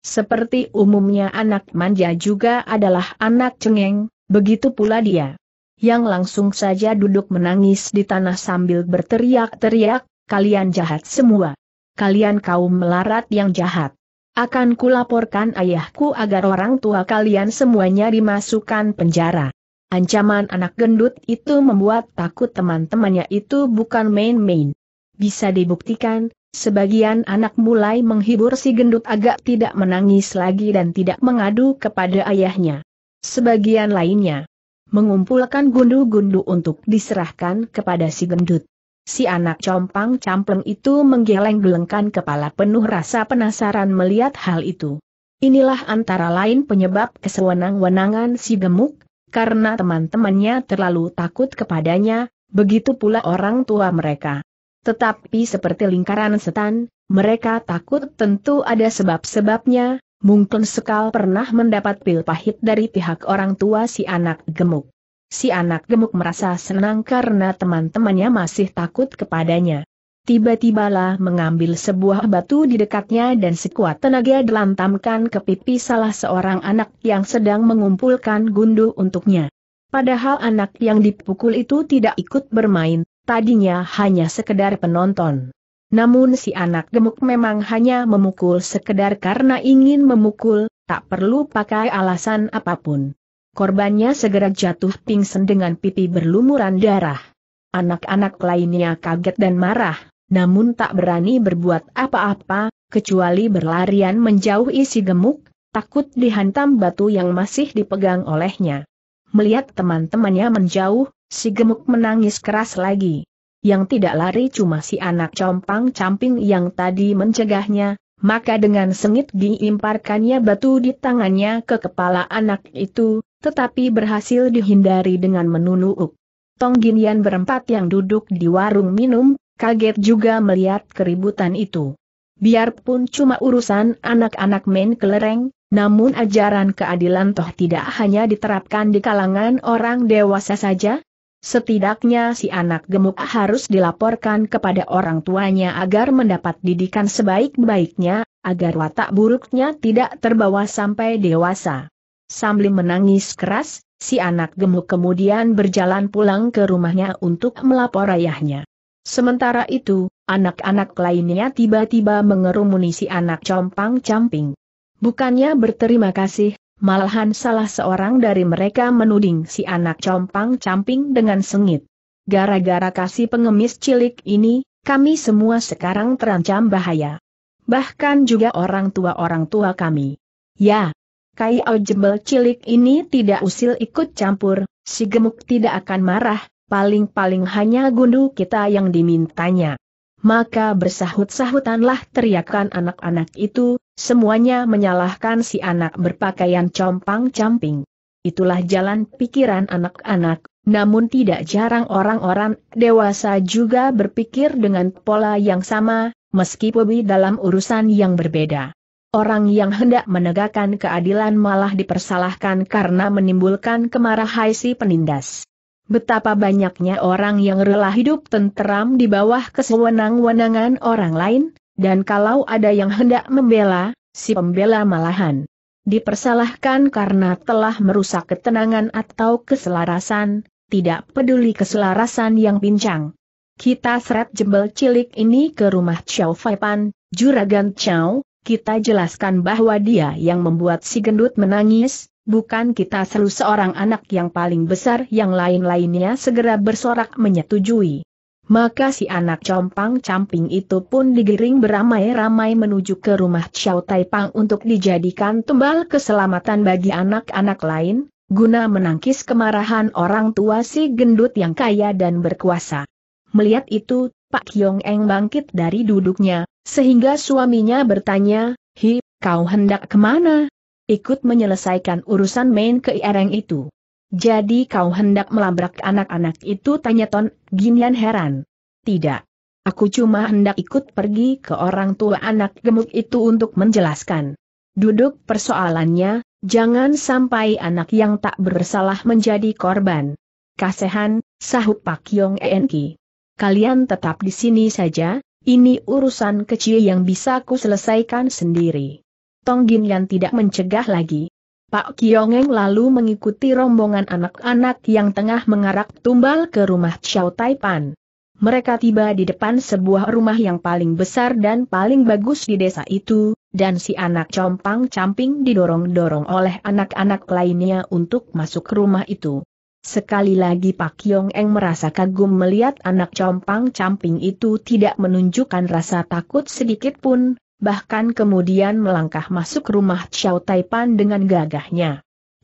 Seperti umumnya anak manja juga adalah anak cengeng, begitu pula dia. Yang langsung saja duduk menangis di tanah sambil berteriak-teriak, kalian jahat semua. Kalian kaum melarat yang jahat. Akan kulaporkan ayahku agar orang tua kalian semuanya dimasukkan penjara. Ancaman anak gendut itu membuat takut teman-temannya itu bukan main-main. Bisa dibuktikan, Sebagian anak mulai menghibur si gendut agak tidak menangis lagi dan tidak mengadu kepada ayahnya. Sebagian lainnya mengumpulkan gundu-gundu untuk diserahkan kepada si gendut. Si anak compang campeng itu menggeleng-gelengkan kepala penuh rasa penasaran melihat hal itu. Inilah antara lain penyebab kesewenang-wenangan si gemuk, karena teman-temannya terlalu takut kepadanya, begitu pula orang tua mereka. Tetapi seperti lingkaran setan, mereka takut tentu ada sebab-sebabnya, mungkin sekal pernah mendapat pil pahit dari pihak orang tua si anak gemuk. Si anak gemuk merasa senang karena teman-temannya masih takut kepadanya. Tiba-tibalah mengambil sebuah batu di dekatnya dan sekuat tenaga dilantamkan ke pipi salah seorang anak yang sedang mengumpulkan gundu untuknya. Padahal anak yang dipukul itu tidak ikut bermain, tadinya hanya sekedar penonton. Namun si anak gemuk memang hanya memukul sekedar karena ingin memukul, tak perlu pakai alasan apapun. Korbannya segera jatuh pingsan dengan pipi berlumuran darah. Anak-anak lainnya kaget dan marah, namun tak berani berbuat apa-apa, kecuali berlarian menjauhi si gemuk, takut dihantam batu yang masih dipegang olehnya. Melihat teman-temannya menjauh, Si gemuk menangis keras lagi. Yang tidak lari cuma si anak compang-camping yang tadi mencegahnya, maka dengan sengit diimparkannya batu di tangannya ke kepala anak itu, tetapi berhasil dihindari dengan menunuuk. Tong Ginian berempat yang duduk di warung minum, kaget juga melihat keributan itu. Biarpun cuma urusan anak-anak main kelereng, namun ajaran keadilan toh tidak hanya diterapkan di kalangan orang dewasa saja, Setidaknya si anak gemuk harus dilaporkan kepada orang tuanya agar mendapat didikan sebaik-baiknya, agar watak buruknya tidak terbawa sampai dewasa. Sambil menangis keras, si anak gemuk kemudian berjalan pulang ke rumahnya untuk melapor ayahnya. Sementara itu, anak-anak lainnya tiba-tiba mengerumuni si anak compang-camping. Bukannya berterima kasih, Malahan salah seorang dari mereka menuding si anak compang-camping dengan sengit. Gara-gara kasih pengemis cilik ini, kami semua sekarang terancam bahaya. Bahkan juga orang tua-orang tua kami. Ya, Kai Ojebel cilik ini tidak usil ikut campur, si gemuk tidak akan marah, paling-paling hanya gundu kita yang dimintanya maka bersahut-sahutanlah teriakan anak-anak itu, semuanya menyalahkan si anak berpakaian compang-camping. Itulah jalan pikiran anak-anak, namun tidak jarang orang-orang dewasa juga berpikir dengan pola yang sama, meski lebih dalam urusan yang berbeda. Orang yang hendak menegakkan keadilan malah dipersalahkan karena menimbulkan kemarahan si penindas. Betapa banyaknya orang yang rela hidup tenteram di bawah kesewenang-wenangan orang lain, dan kalau ada yang hendak membela, si pembela malahan dipersalahkan karena telah merusak ketenangan atau keselarasan, tidak peduli keselarasan yang pincang. Kita seret jembel cilik ini ke rumah Chow Fai Pan, Juragan Chow, kita jelaskan bahwa dia yang membuat si gendut menangis, bukan kita selalu seorang anak yang paling besar yang lain-lainnya segera bersorak menyetujui. Maka si anak compang-camping itu pun digiring beramai-ramai menuju ke rumah Xiao Taipang untuk dijadikan tumbal keselamatan bagi anak-anak lain, guna menangkis kemarahan orang tua si gendut yang kaya dan berkuasa. Melihat itu, Pak Kyong Eng bangkit dari duduknya, sehingga suaminya bertanya, Hi, kau hendak kemana? ikut menyelesaikan urusan main ke ereng itu. Jadi kau hendak melabrak anak-anak itu tanya Ton Ginian heran. Tidak. Aku cuma hendak ikut pergi ke orang tua anak gemuk itu untuk menjelaskan. Duduk persoalannya, jangan sampai anak yang tak bersalah menjadi korban. Kasehan, sahut Pak Yong Enki. Kalian tetap di sini saja, ini urusan kecil yang bisa ku selesaikan sendiri. Tong Gin Yan tidak mencegah lagi. Pak Kiongeng lalu mengikuti rombongan anak-anak yang tengah mengarak tumbal ke rumah Xiao Taipan. Mereka tiba di depan sebuah rumah yang paling besar dan paling bagus di desa itu, dan si anak compang-camping didorong-dorong oleh anak-anak lainnya untuk masuk ke rumah itu. Sekali lagi Pak Yong Eng merasa kagum melihat anak compang-camping itu tidak menunjukkan rasa takut sedikit pun, bahkan kemudian melangkah masuk rumah Xiao Taipan dengan gagahnya.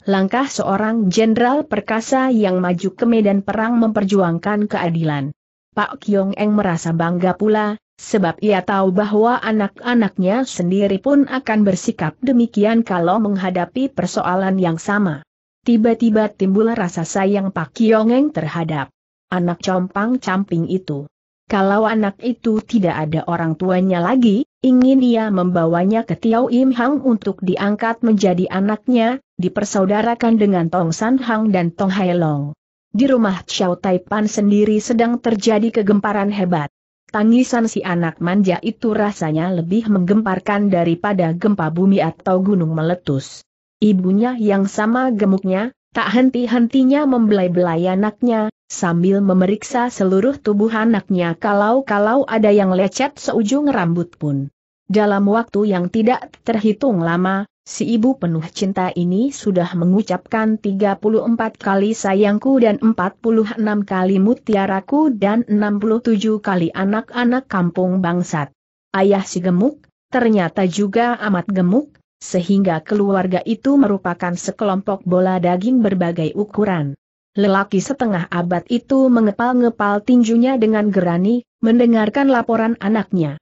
Langkah seorang jenderal perkasa yang maju ke medan perang memperjuangkan keadilan. Pak Kyong Eng merasa bangga pula, sebab ia tahu bahwa anak-anaknya sendiri pun akan bersikap demikian kalau menghadapi persoalan yang sama. Tiba-tiba timbul rasa sayang Pak Kyong Eng terhadap anak compang-camping itu. Kalau anak itu tidak ada orang tuanya lagi, ingin ia membawanya ke Tiao Im Hang untuk diangkat menjadi anaknya, dipersaudarakan dengan Tong San Hang dan Tong Hai Long. Di rumah Xiao Pan sendiri sedang terjadi kegemparan hebat. Tangisan si anak manja itu rasanya lebih menggemparkan daripada gempa bumi atau gunung meletus. Ibunya yang sama gemuknya, tak henti-hentinya membelai-belai anaknya, sambil memeriksa seluruh tubuh anaknya kalau-kalau ada yang lecet seujung rambut pun. Dalam waktu yang tidak terhitung lama, si ibu penuh cinta ini sudah mengucapkan 34 kali sayangku dan 46 kali mutiaraku dan 67 kali anak-anak kampung bangsat. Ayah si gemuk, ternyata juga amat gemuk, sehingga keluarga itu merupakan sekelompok bola daging berbagai ukuran. Lelaki setengah abad itu mengepal-ngepal tinjunya dengan gerani, mendengarkan laporan anaknya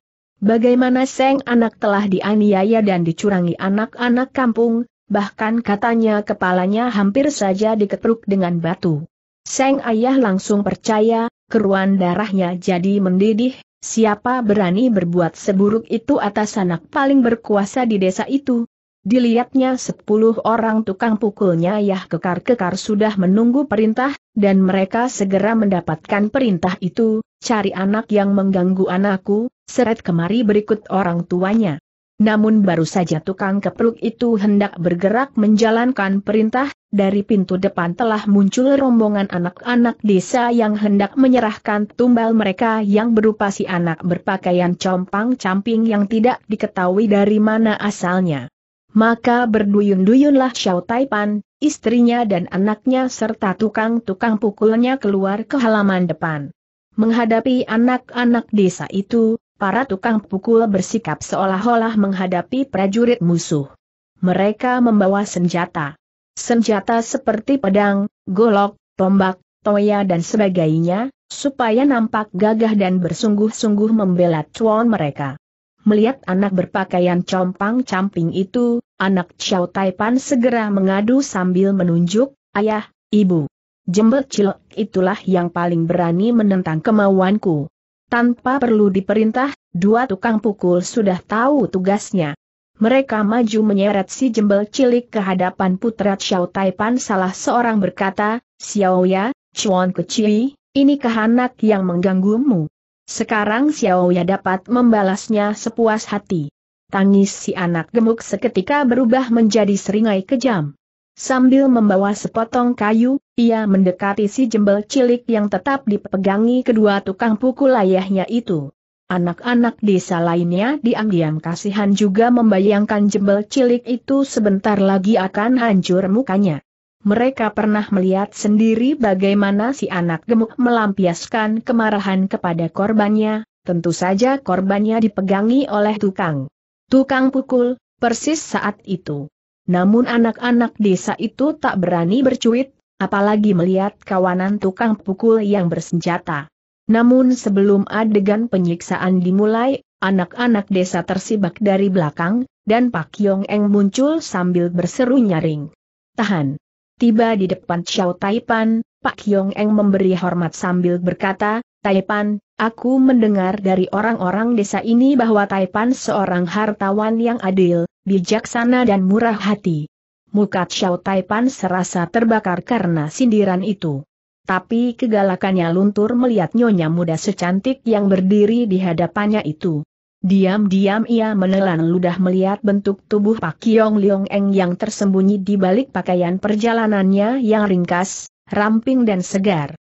bagaimana Seng anak telah dianiaya dan dicurangi anak-anak kampung, bahkan katanya kepalanya hampir saja diketruk dengan batu. Seng ayah langsung percaya, keruan darahnya jadi mendidih, siapa berani berbuat seburuk itu atas anak paling berkuasa di desa itu. Dilihatnya sepuluh orang tukang pukulnya ayah kekar-kekar sudah menunggu perintah, dan mereka segera mendapatkan perintah itu, cari anak yang mengganggu anakku, Seret kemari berikut orang tuanya. Namun baru saja tukang kepeluk itu hendak bergerak menjalankan perintah, dari pintu depan telah muncul rombongan anak-anak desa yang hendak menyerahkan tumbal mereka yang berupa si anak berpakaian compang-camping yang tidak diketahui dari mana asalnya. Maka berduyun-duyunlah Xiao Taipan, istrinya dan anaknya serta tukang-tukang pukulnya keluar ke halaman depan. Menghadapi anak-anak desa itu, para tukang pukul bersikap seolah-olah menghadapi prajurit musuh. Mereka membawa senjata. Senjata seperti pedang, golok, tombak, toya dan sebagainya, supaya nampak gagah dan bersungguh-sungguh membela cuan mereka. Melihat anak berpakaian compang-camping itu, anak Xiao Taipan segera mengadu sambil menunjuk, ayah, ibu. jembel cilok itulah yang paling berani menentang kemauanku. Tanpa perlu diperintah, dua tukang pukul sudah tahu tugasnya. Mereka maju menyeret si jembel cilik ke hadapan putra Xiao Taipan salah seorang berkata, Xiao Ya, Chuan Kecil, ini kehanak yang mengganggumu. Sekarang Xiao Ya dapat membalasnya sepuas hati. Tangis si anak gemuk seketika berubah menjadi seringai kejam. Sambil membawa sepotong kayu, ia mendekati si jembel cilik yang tetap dipegangi kedua tukang pukul ayahnya itu. Anak-anak desa lainnya diam-diam kasihan juga membayangkan jembel cilik itu sebentar lagi akan hancur mukanya. Mereka pernah melihat sendiri bagaimana si anak gemuk melampiaskan kemarahan kepada korbannya, tentu saja korbannya dipegangi oleh tukang. Tukang pukul, persis saat itu. Namun anak-anak desa itu tak berani bercuit, apalagi melihat kawanan tukang pukul yang bersenjata. Namun sebelum adegan penyiksaan dimulai, anak-anak desa tersibak dari belakang, dan Pak Yong Eng muncul sambil berseru nyaring. Tahan. Tiba di depan Xiao Taipan, Pak Yong Eng memberi hormat sambil berkata, Taipan, Aku mendengar dari orang-orang desa ini bahwa Taipan seorang hartawan yang adil, bijaksana dan murah hati. Muka Xiao Taipan serasa terbakar karena sindiran itu. Tapi kegalakannya luntur melihat nyonya muda secantik yang berdiri di hadapannya itu. Diam-diam ia menelan ludah melihat bentuk tubuh Pak Kiong Leong Eng yang tersembunyi di balik pakaian perjalanannya yang ringkas, ramping dan segar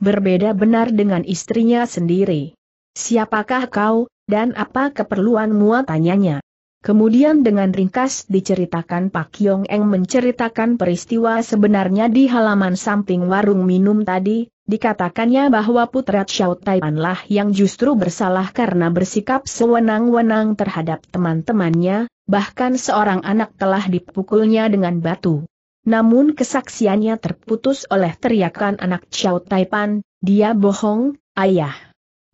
berbeda benar dengan istrinya sendiri. Siapakah kau, dan apa keperluanmu tanyanya. Kemudian dengan ringkas diceritakan Pak Yong Eng menceritakan peristiwa sebenarnya di halaman samping warung minum tadi, dikatakannya bahwa putra Xiao Taipan lah yang justru bersalah karena bersikap sewenang-wenang terhadap teman-temannya, bahkan seorang anak telah dipukulnya dengan batu. Namun kesaksiannya terputus oleh teriakan anak Chow Taipan, dia bohong, ayah.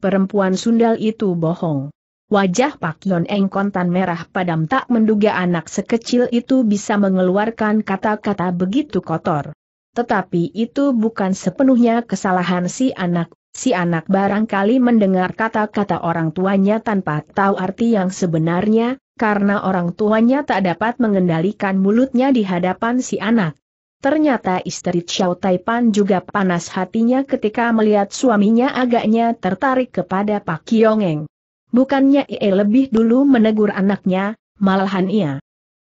Perempuan sundal itu bohong. Wajah Pak Yon Eng kontan merah padam tak menduga anak sekecil itu bisa mengeluarkan kata-kata begitu kotor. Tetapi itu bukan sepenuhnya kesalahan si anak, si anak barangkali mendengar kata-kata orang tuanya tanpa tahu arti yang sebenarnya, karena orang tuanya tak dapat mengendalikan mulutnya di hadapan si anak. Ternyata istri Xiao Taipan juga panas hatinya ketika melihat suaminya agaknya tertarik kepada Pak Kiongeng. Bukannya ia lebih dulu menegur anaknya, malahan ia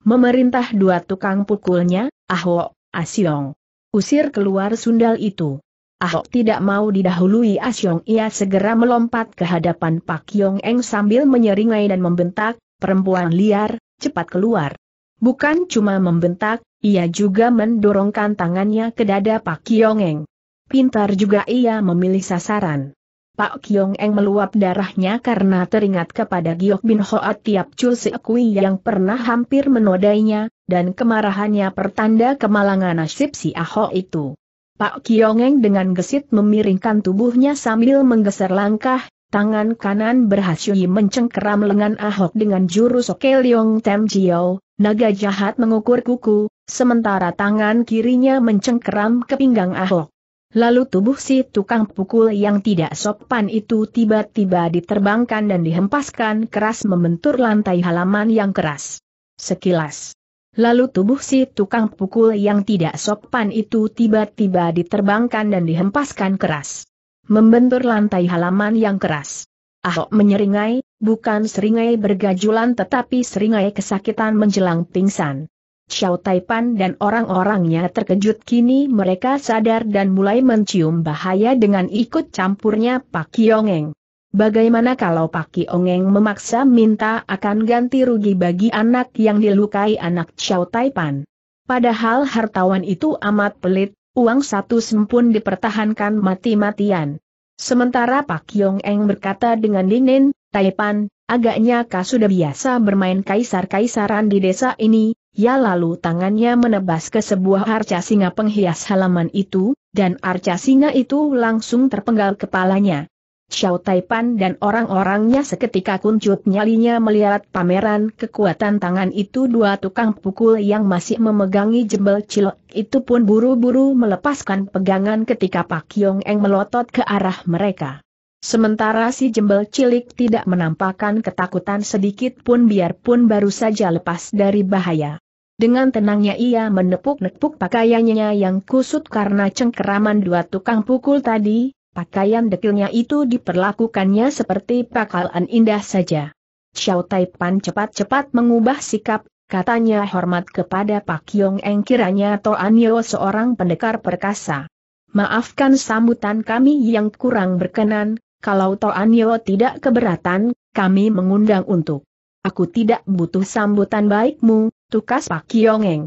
memerintah dua tukang pukulnya, Ahok, Asyong. Usir keluar sundal itu. Ahok tidak mau didahului Asyong ia segera melompat ke hadapan Pak Eng sambil menyeringai dan membentak, perempuan liar, cepat keluar. Bukan cuma membentak, ia juga mendorongkan tangannya ke dada Pak Kiongeng. Pintar juga ia memilih sasaran. Pak Kiongeng meluap darahnya karena teringat kepada Giok Bin Hoat tiap Chul Kui yang pernah hampir menodainya, dan kemarahannya pertanda kemalangan nasib si Aho itu. Pak Kiongeng dengan gesit memiringkan tubuhnya sambil menggeser langkah, Tangan kanan berhasil mencengkeram lengan Ahok dengan jurus Oke Leong Tem Jiao, naga jahat mengukur kuku, sementara tangan kirinya mencengkeram ke pinggang Ahok. Lalu tubuh si tukang pukul yang tidak sopan itu tiba-tiba diterbangkan dan dihempaskan keras membentur lantai halaman yang keras. Sekilas. Lalu tubuh si tukang pukul yang tidak sopan itu tiba-tiba diterbangkan dan dihempaskan keras membentur lantai halaman yang keras. Ahok menyeringai, bukan seringai bergajulan tetapi seringai kesakitan menjelang pingsan. Xiao Taipan dan orang-orangnya terkejut kini mereka sadar dan mulai mencium bahaya dengan ikut campurnya Pak Kiongeng. Bagaimana kalau Pak Kiongeng memaksa minta akan ganti rugi bagi anak yang dilukai anak Xiao Taipan? Padahal hartawan itu amat pelit, uang satu sempun dipertahankan mati-matian. Sementara Pak Yong Eng berkata dengan dingin, Taipan, agaknya kau sudah biasa bermain kaisar-kaisaran di desa ini, ya lalu tangannya menebas ke sebuah arca singa penghias halaman itu, dan arca singa itu langsung terpenggal kepalanya. Xiao Taipan dan orang-orangnya seketika kuncup nyalinya melihat pameran kekuatan tangan itu dua tukang pukul yang masih memegangi jebel cilok itu pun buru-buru melepaskan pegangan ketika Pak Yong Eng melotot ke arah mereka. Sementara si jembel cilik tidak menampakkan ketakutan sedikit pun biarpun baru saja lepas dari bahaya. Dengan tenangnya ia menepuk-nepuk pakaiannya yang kusut karena cengkeraman dua tukang pukul tadi, Pakaian dekilnya itu diperlakukannya seperti pakalan indah saja. Xiao Taipan cepat-cepat mengubah sikap, katanya hormat kepada Pak Yong Eng kiranya Toan seorang pendekar perkasa. Maafkan sambutan kami yang kurang berkenan, kalau Toan tidak keberatan, kami mengundang untuk. Aku tidak butuh sambutan baikmu, tukas Pak Yong Eng.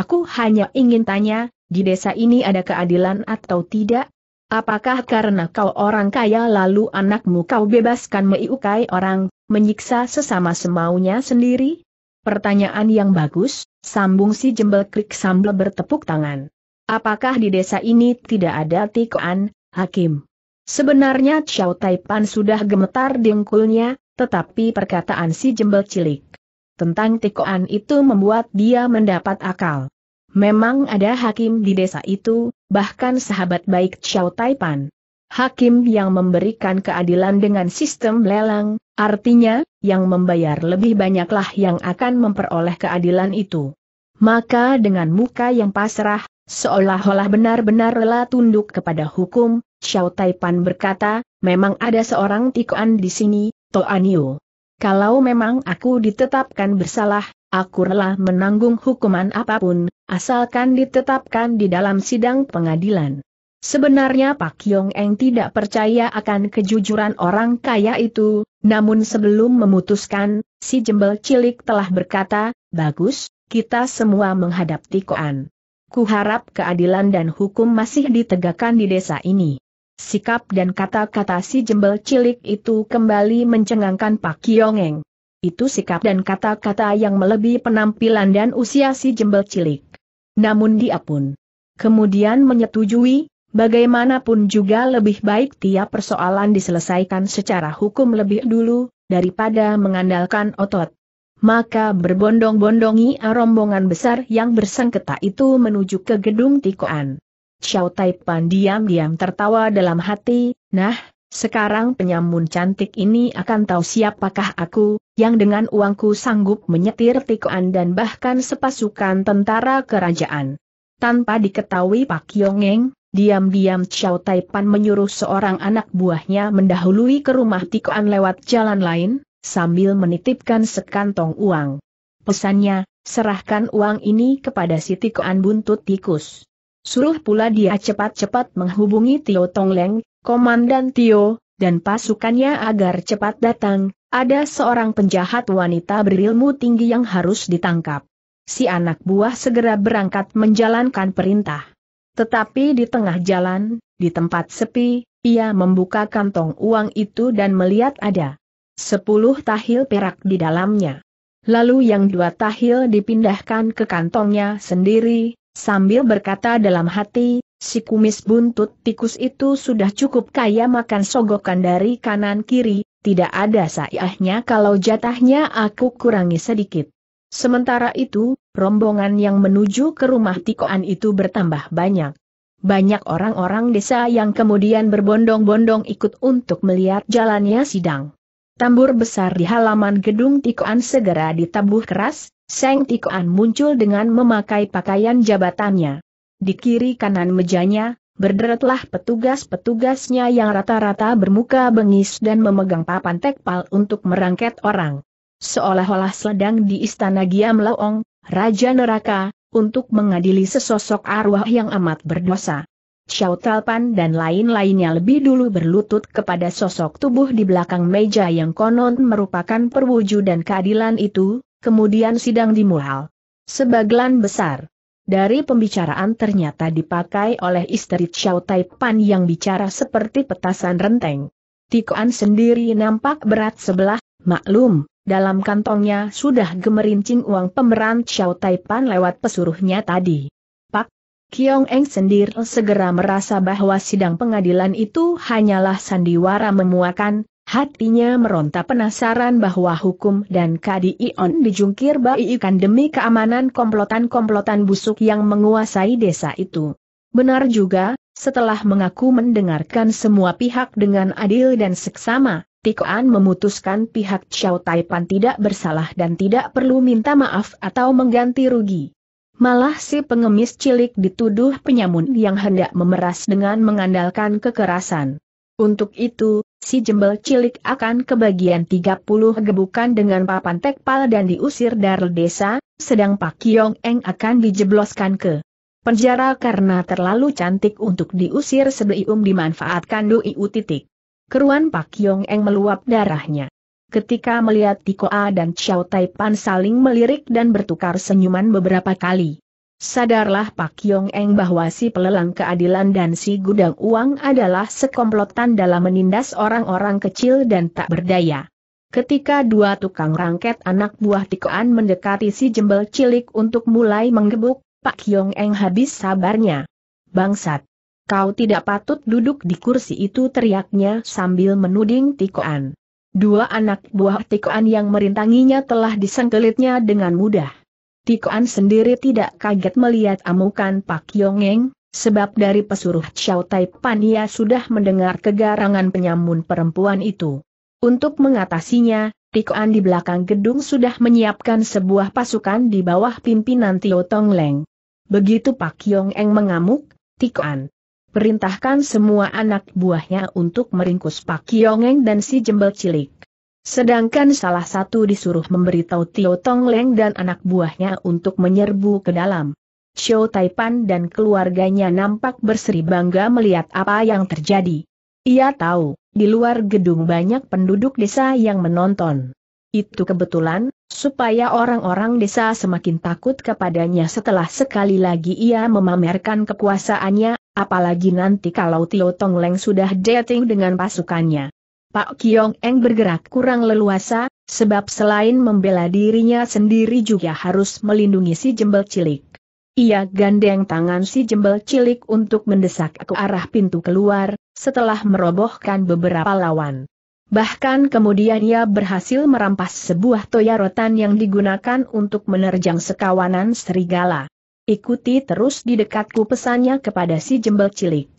Aku hanya ingin tanya, di desa ini ada keadilan atau tidak? Apakah karena kau orang kaya lalu anakmu kau bebaskan meiukai orang, menyiksa sesama semaunya sendiri? Pertanyaan yang bagus, sambung si jembel klik sambil bertepuk tangan. Apakah di desa ini tidak ada tikoan, hakim? Sebenarnya Chow Taipan sudah gemetar dengkulnya, tetapi perkataan si jembel cilik tentang tikoan itu membuat dia mendapat akal. Memang ada hakim di desa itu, bahkan sahabat baik Xiao Taipan. Hakim yang memberikan keadilan dengan sistem lelang, artinya, yang membayar lebih banyaklah yang akan memperoleh keadilan itu. Maka dengan muka yang pasrah, seolah-olah benar-benar rela tunduk kepada hukum, Xiao Taipan berkata, memang ada seorang tikuan di sini, Toanio. Kalau memang aku ditetapkan bersalah, aku rela menanggung hukuman apapun, asalkan ditetapkan di dalam sidang pengadilan. Sebenarnya Pak Yong Eng tidak percaya akan kejujuran orang kaya itu, namun sebelum memutuskan, si jembel cilik telah berkata, bagus, kita semua menghadap tikoan. Kuharap keadilan dan hukum masih ditegakkan di desa ini. Sikap dan kata-kata si jembel cilik itu kembali mencengangkan Pak Yong Eng itu sikap dan kata-kata yang melebihi penampilan dan usia si jembel cilik. Namun dia pun kemudian menyetujui, bagaimanapun juga lebih baik tiap persoalan diselesaikan secara hukum lebih dulu, daripada mengandalkan otot. Maka berbondong-bondongi rombongan besar yang bersengketa itu menuju ke gedung Tikoan. Xiao Taipan diam-diam tertawa dalam hati, nah, sekarang penyamun cantik ini akan tahu siapakah aku, yang dengan uangku sanggup menyetir tikoan dan bahkan sepasukan tentara kerajaan. Tanpa diketahui Pak Yongeng, diam-diam Chow Taipan menyuruh seorang anak buahnya mendahului ke rumah tikoan lewat jalan lain, sambil menitipkan sekantong uang. Pesannya, serahkan uang ini kepada si tikoan buntut tikus. Suruh pula dia cepat-cepat menghubungi Tio Tong Leng, Komandan Tio, dan pasukannya agar cepat datang, ada seorang penjahat wanita berilmu tinggi yang harus ditangkap. Si anak buah segera berangkat menjalankan perintah. Tetapi di tengah jalan, di tempat sepi, ia membuka kantong uang itu dan melihat ada sepuluh tahil perak di dalamnya. Lalu yang dua tahil dipindahkan ke kantongnya sendiri, sambil berkata dalam hati, Si kumis buntut tikus itu sudah cukup kaya makan sogokan dari kanan kiri, tidak ada sayahnya kalau jatahnya aku kurangi sedikit. Sementara itu, rombongan yang menuju ke rumah tikoan itu bertambah banyak. Banyak orang-orang desa yang kemudian berbondong-bondong ikut untuk melihat jalannya sidang. Tambur besar di halaman gedung tikoan segera ditabuh keras, Seng Tikoan muncul dengan memakai pakaian jabatannya. Di kiri kanan mejanya, berderetlah petugas-petugasnya yang rata-rata bermuka bengis dan memegang papan tekpal untuk merangket orang. Seolah-olah sedang di istana Giam Laong, Raja Neraka, untuk mengadili sesosok arwah yang amat berdosa. Xiao Talpan dan lain-lainnya lebih dulu berlutut kepada sosok tubuh di belakang meja yang konon merupakan perwujudan keadilan itu, kemudian sidang dimulai. Sebagian besar, dari pembicaraan ternyata dipakai oleh istri Tai Pan yang bicara seperti petasan renteng. Tikoan sendiri nampak berat sebelah, maklum, dalam kantongnya sudah gemerincing uang pemeran Tai Pan lewat pesuruhnya tadi. Pak Kiong Eng sendiri segera merasa bahwa sidang pengadilan itu hanyalah sandiwara memuakan, Hatinya meronta penasaran bahwa hukum dan ion dijungkir baikkan demi keamanan komplotan-komplotan busuk yang menguasai desa itu. Benar juga, setelah mengaku mendengarkan semua pihak dengan adil dan seksama, Tikoan memutuskan pihak Chow Taipan tidak bersalah dan tidak perlu minta maaf atau mengganti rugi. Malah si pengemis cilik dituduh penyamun yang hendak memeras dengan mengandalkan kekerasan. Untuk itu, si jembel cilik akan kebagian 30 gebukan dengan papan tekpal dan diusir dari desa, sedang Pak Kiong Eng akan dijebloskan ke penjara karena terlalu cantik untuk diusir sebelum dimanfaatkan doi U titik. Keruan Pak Kiong Eng meluap darahnya. Ketika melihat Tiko A dan Tai Taipan saling melirik dan bertukar senyuman beberapa kali, Sadarlah Pak Yong Eng bahwa si pelelang keadilan dan si gudang uang adalah sekomplotan dalam menindas orang-orang kecil dan tak berdaya. Ketika dua tukang rangket anak buah tikoan mendekati si jembel cilik untuk mulai menggebuk, Pak Yong Eng habis sabarnya. Bangsat! Kau tidak patut duduk di kursi itu teriaknya sambil menuding tikoan. Dua anak buah tikoan yang merintanginya telah disengkelitnya dengan mudah. Tikoan sendiri tidak kaget melihat amukan Pak Yongeng, sebab dari pesuruh Xiao Taipan ia sudah mendengar kegarangan penyamun perempuan itu. Untuk mengatasinya, Tikoan di belakang gedung sudah menyiapkan sebuah pasukan di bawah pimpinan Tio Tong Leng. Begitu Pak Yongeng mengamuk, Tikoan perintahkan semua anak buahnya untuk meringkus Pak Yongeng dan si jembel cilik. Sedangkan salah satu disuruh memberitahu Tio Tong Leng dan anak buahnya untuk menyerbu ke dalam. Xiao Taipan dan keluarganya nampak berseri bangga melihat apa yang terjadi. Ia tahu, di luar gedung banyak penduduk desa yang menonton. Itu kebetulan, supaya orang-orang desa semakin takut kepadanya setelah sekali lagi ia memamerkan kekuasaannya, apalagi nanti kalau Tio Tong Leng sudah dating dengan pasukannya. Pak Kiong Eng bergerak kurang leluasa, sebab selain membela dirinya sendiri juga harus melindungi si jembel cilik. Ia gandeng tangan si jembel cilik untuk mendesak ke arah pintu keluar, setelah merobohkan beberapa lawan. Bahkan kemudian ia berhasil merampas sebuah toya rotan yang digunakan untuk menerjang sekawanan serigala. Ikuti terus di dekatku pesannya kepada si jembel cilik.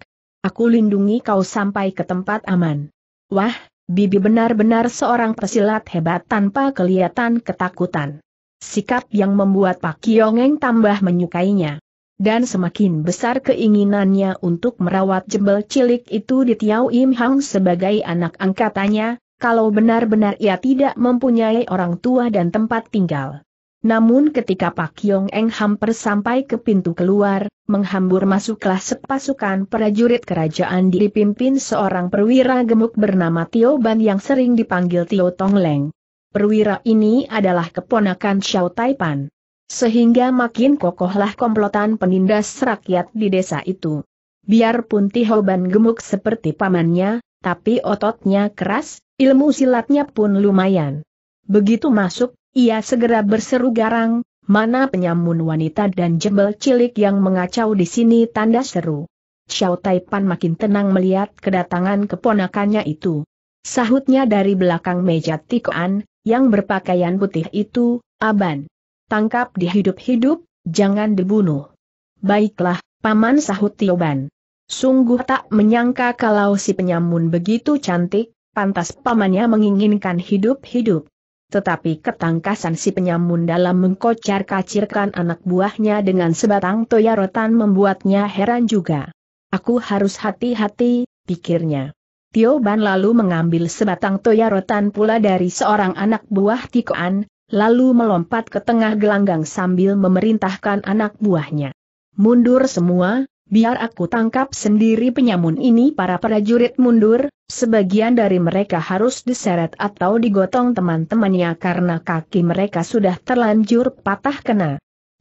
Aku lindungi kau sampai ke tempat aman. Wah, Bibi benar-benar seorang pesilat hebat tanpa kelihatan ketakutan. Sikap yang membuat Pak Kiongeng tambah menyukainya. Dan semakin besar keinginannya untuk merawat jembel cilik itu di Tiau Im Hang sebagai anak angkatannya, kalau benar-benar ia tidak mempunyai orang tua dan tempat tinggal. Namun ketika Pak Yong Eng hampir sampai ke pintu keluar, menghambur masuklah sepasukan prajurit kerajaan dipimpin seorang perwira gemuk bernama Tio Ban yang sering dipanggil Tio Tong Leng. Perwira ini adalah keponakan Xiao Pan, Sehingga makin kokohlah komplotan penindas rakyat di desa itu. Biarpun Tio Ban gemuk seperti pamannya, tapi ototnya keras, ilmu silatnya pun lumayan. Begitu masuk, ia segera berseru garang, mana penyamun wanita dan jebel cilik yang mengacau di sini tanda seru. Xiao Taipan makin tenang melihat kedatangan keponakannya itu. Sahutnya dari belakang meja tikoan, yang berpakaian putih itu, Aban. Tangkap di hidup-hidup, jangan dibunuh. Baiklah, Paman sahut Tioban. Sungguh tak menyangka kalau si penyamun begitu cantik, pantas pamannya menginginkan hidup-hidup tetapi ketangkasan si penyamun dalam mengkocar-kacirkan anak buahnya dengan sebatang toya rotan membuatnya heran juga. Aku harus hati-hati, pikirnya. Tio Ban lalu mengambil sebatang toya rotan pula dari seorang anak buah Tikoan, lalu melompat ke tengah gelanggang sambil memerintahkan anak buahnya. Mundur semua, Biar aku tangkap sendiri penyamun ini para prajurit mundur, sebagian dari mereka harus diseret atau digotong teman-temannya karena kaki mereka sudah terlanjur patah kena.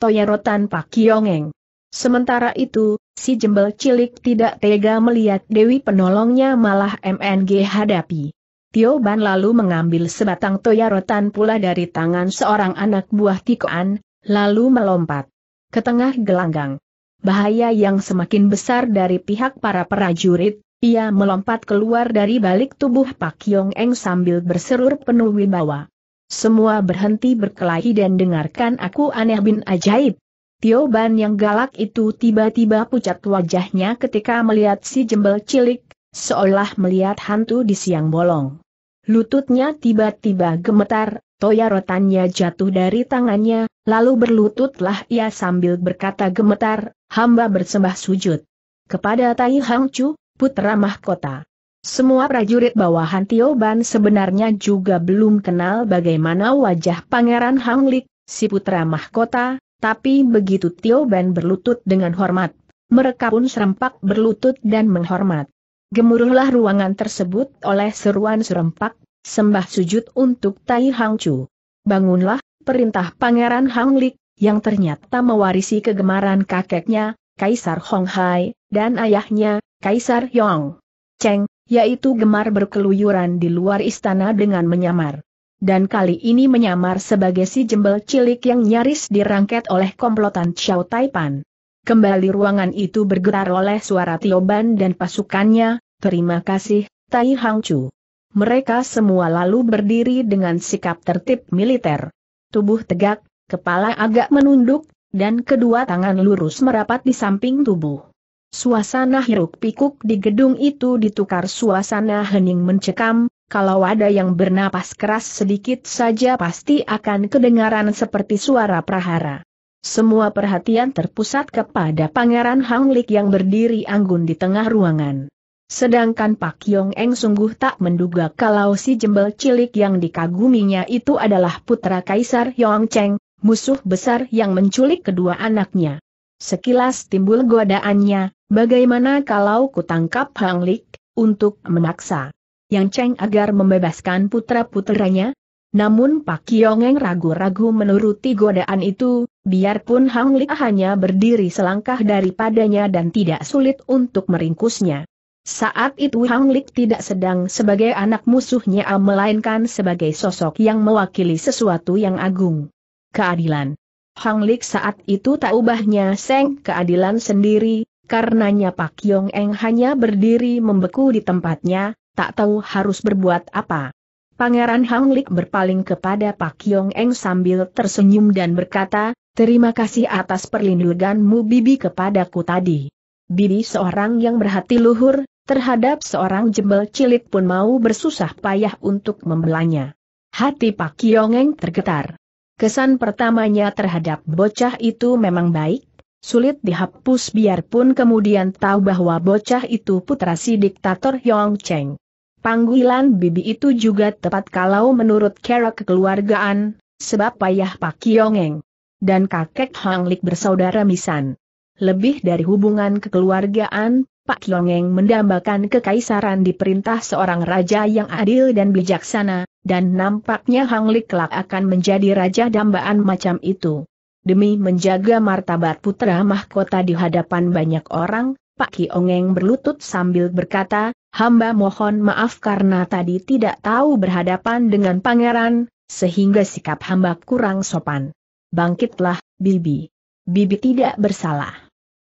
Toyaro tanpa kiongeng. Sementara itu, si jembel cilik tidak tega melihat Dewi penolongnya malah MNG hadapi. Tio Ban lalu mengambil sebatang toyarotan pula dari tangan seorang anak buah Tikoan, lalu melompat ke tengah gelanggang bahaya yang semakin besar dari pihak para prajurit, ia melompat keluar dari balik tubuh Pak Yong Eng sambil berseru penuh wibawa. Semua berhenti berkelahi dan dengarkan aku aneh bin ajaib. Tio Ban yang galak itu tiba-tiba pucat wajahnya ketika melihat si jembel cilik, seolah melihat hantu di siang bolong. Lututnya tiba-tiba gemetar, toya rotannya jatuh dari tangannya, Lalu berlututlah ia sambil berkata gemetar, hamba bersembah sujud. Kepada Tai Hang Chu, putra mahkota. Semua prajurit bawahan Tio Ban sebenarnya juga belum kenal bagaimana wajah Pangeran Hang Lik, si putra mahkota, tapi begitu Tio Ban berlutut dengan hormat, mereka pun serempak berlutut dan menghormat. Gemuruhlah ruangan tersebut oleh seruan serempak, sembah sujud untuk Tai Hang Chu. Bangunlah, Perintah Pangeran Hang Hanglik, yang ternyata mewarisi kegemaran kakeknya, Kaisar Hong Hai, dan ayahnya, Kaisar Yong Cheng, yaitu gemar berkeluyuran di luar istana dengan menyamar. Dan kali ini menyamar sebagai si jembel cilik yang nyaris dirangket oleh komplotan Xiao Taipan. Kembali ruangan itu bergerak oleh suara Tioban dan pasukannya, terima kasih, Tai Hang Chu. Mereka semua lalu berdiri dengan sikap tertib militer tubuh tegak, kepala agak menunduk, dan kedua tangan lurus merapat di samping tubuh. Suasana hiruk pikuk di gedung itu ditukar suasana hening mencekam, kalau ada yang bernapas keras sedikit saja pasti akan kedengaran seperti suara prahara. Semua perhatian terpusat kepada Pangeran Hanglik yang berdiri anggun di tengah ruangan. Sedangkan Pak Yong Eng sungguh tak menduga kalau si jembel cilik yang dikaguminya itu adalah putra Kaisar Yong Cheng, musuh besar yang menculik kedua anaknya. Sekilas timbul godaannya, bagaimana kalau kutangkap Hang Lik, untuk memaksa Yang Cheng agar membebaskan putra-putranya? Namun Pak Yong ragu-ragu menuruti godaan itu, biarpun Hang Lik hanya berdiri selangkah daripadanya dan tidak sulit untuk meringkusnya. Saat itu Hang Lik tidak sedang sebagai anak musuhnya ah, melainkan sebagai sosok yang mewakili sesuatu yang agung. Keadilan. Hang Lik saat itu tak ubahnya seng keadilan sendiri, karenanya Pak Yong Eng hanya berdiri membeku di tempatnya, tak tahu harus berbuat apa. Pangeran Hang Lik berpaling kepada Pak Yong Eng sambil tersenyum dan berkata, Terima kasih atas perlindunganmu bibi kepadaku tadi. Bibi seorang yang berhati luhur, Terhadap seorang jembel cilik pun mau bersusah payah untuk membelanya. Hati Pak Kiongeng tergetar. Kesan pertamanya terhadap bocah itu memang baik, sulit dihapus biarpun kemudian tahu bahwa bocah itu putra si diktator Yong Cheng. Panggilan bibi itu juga tepat kalau menurut kera kekeluargaan, sebab payah Pak Kiongeng dan kakek Hang Lik bersaudara misan. Lebih dari hubungan kekeluargaan, Pak Longeng mendambakan kekaisaran diperintah seorang raja yang adil dan bijaksana, dan nampaknya Hang Lik kelak akan menjadi raja dambaan macam itu. Demi menjaga martabat putra mahkota di hadapan banyak orang, Pak Ki Ongeng berlutut sambil berkata, hamba mohon maaf karena tadi tidak tahu berhadapan dengan pangeran, sehingga sikap hamba kurang sopan. Bangkitlah, Bibi. Bibi tidak bersalah.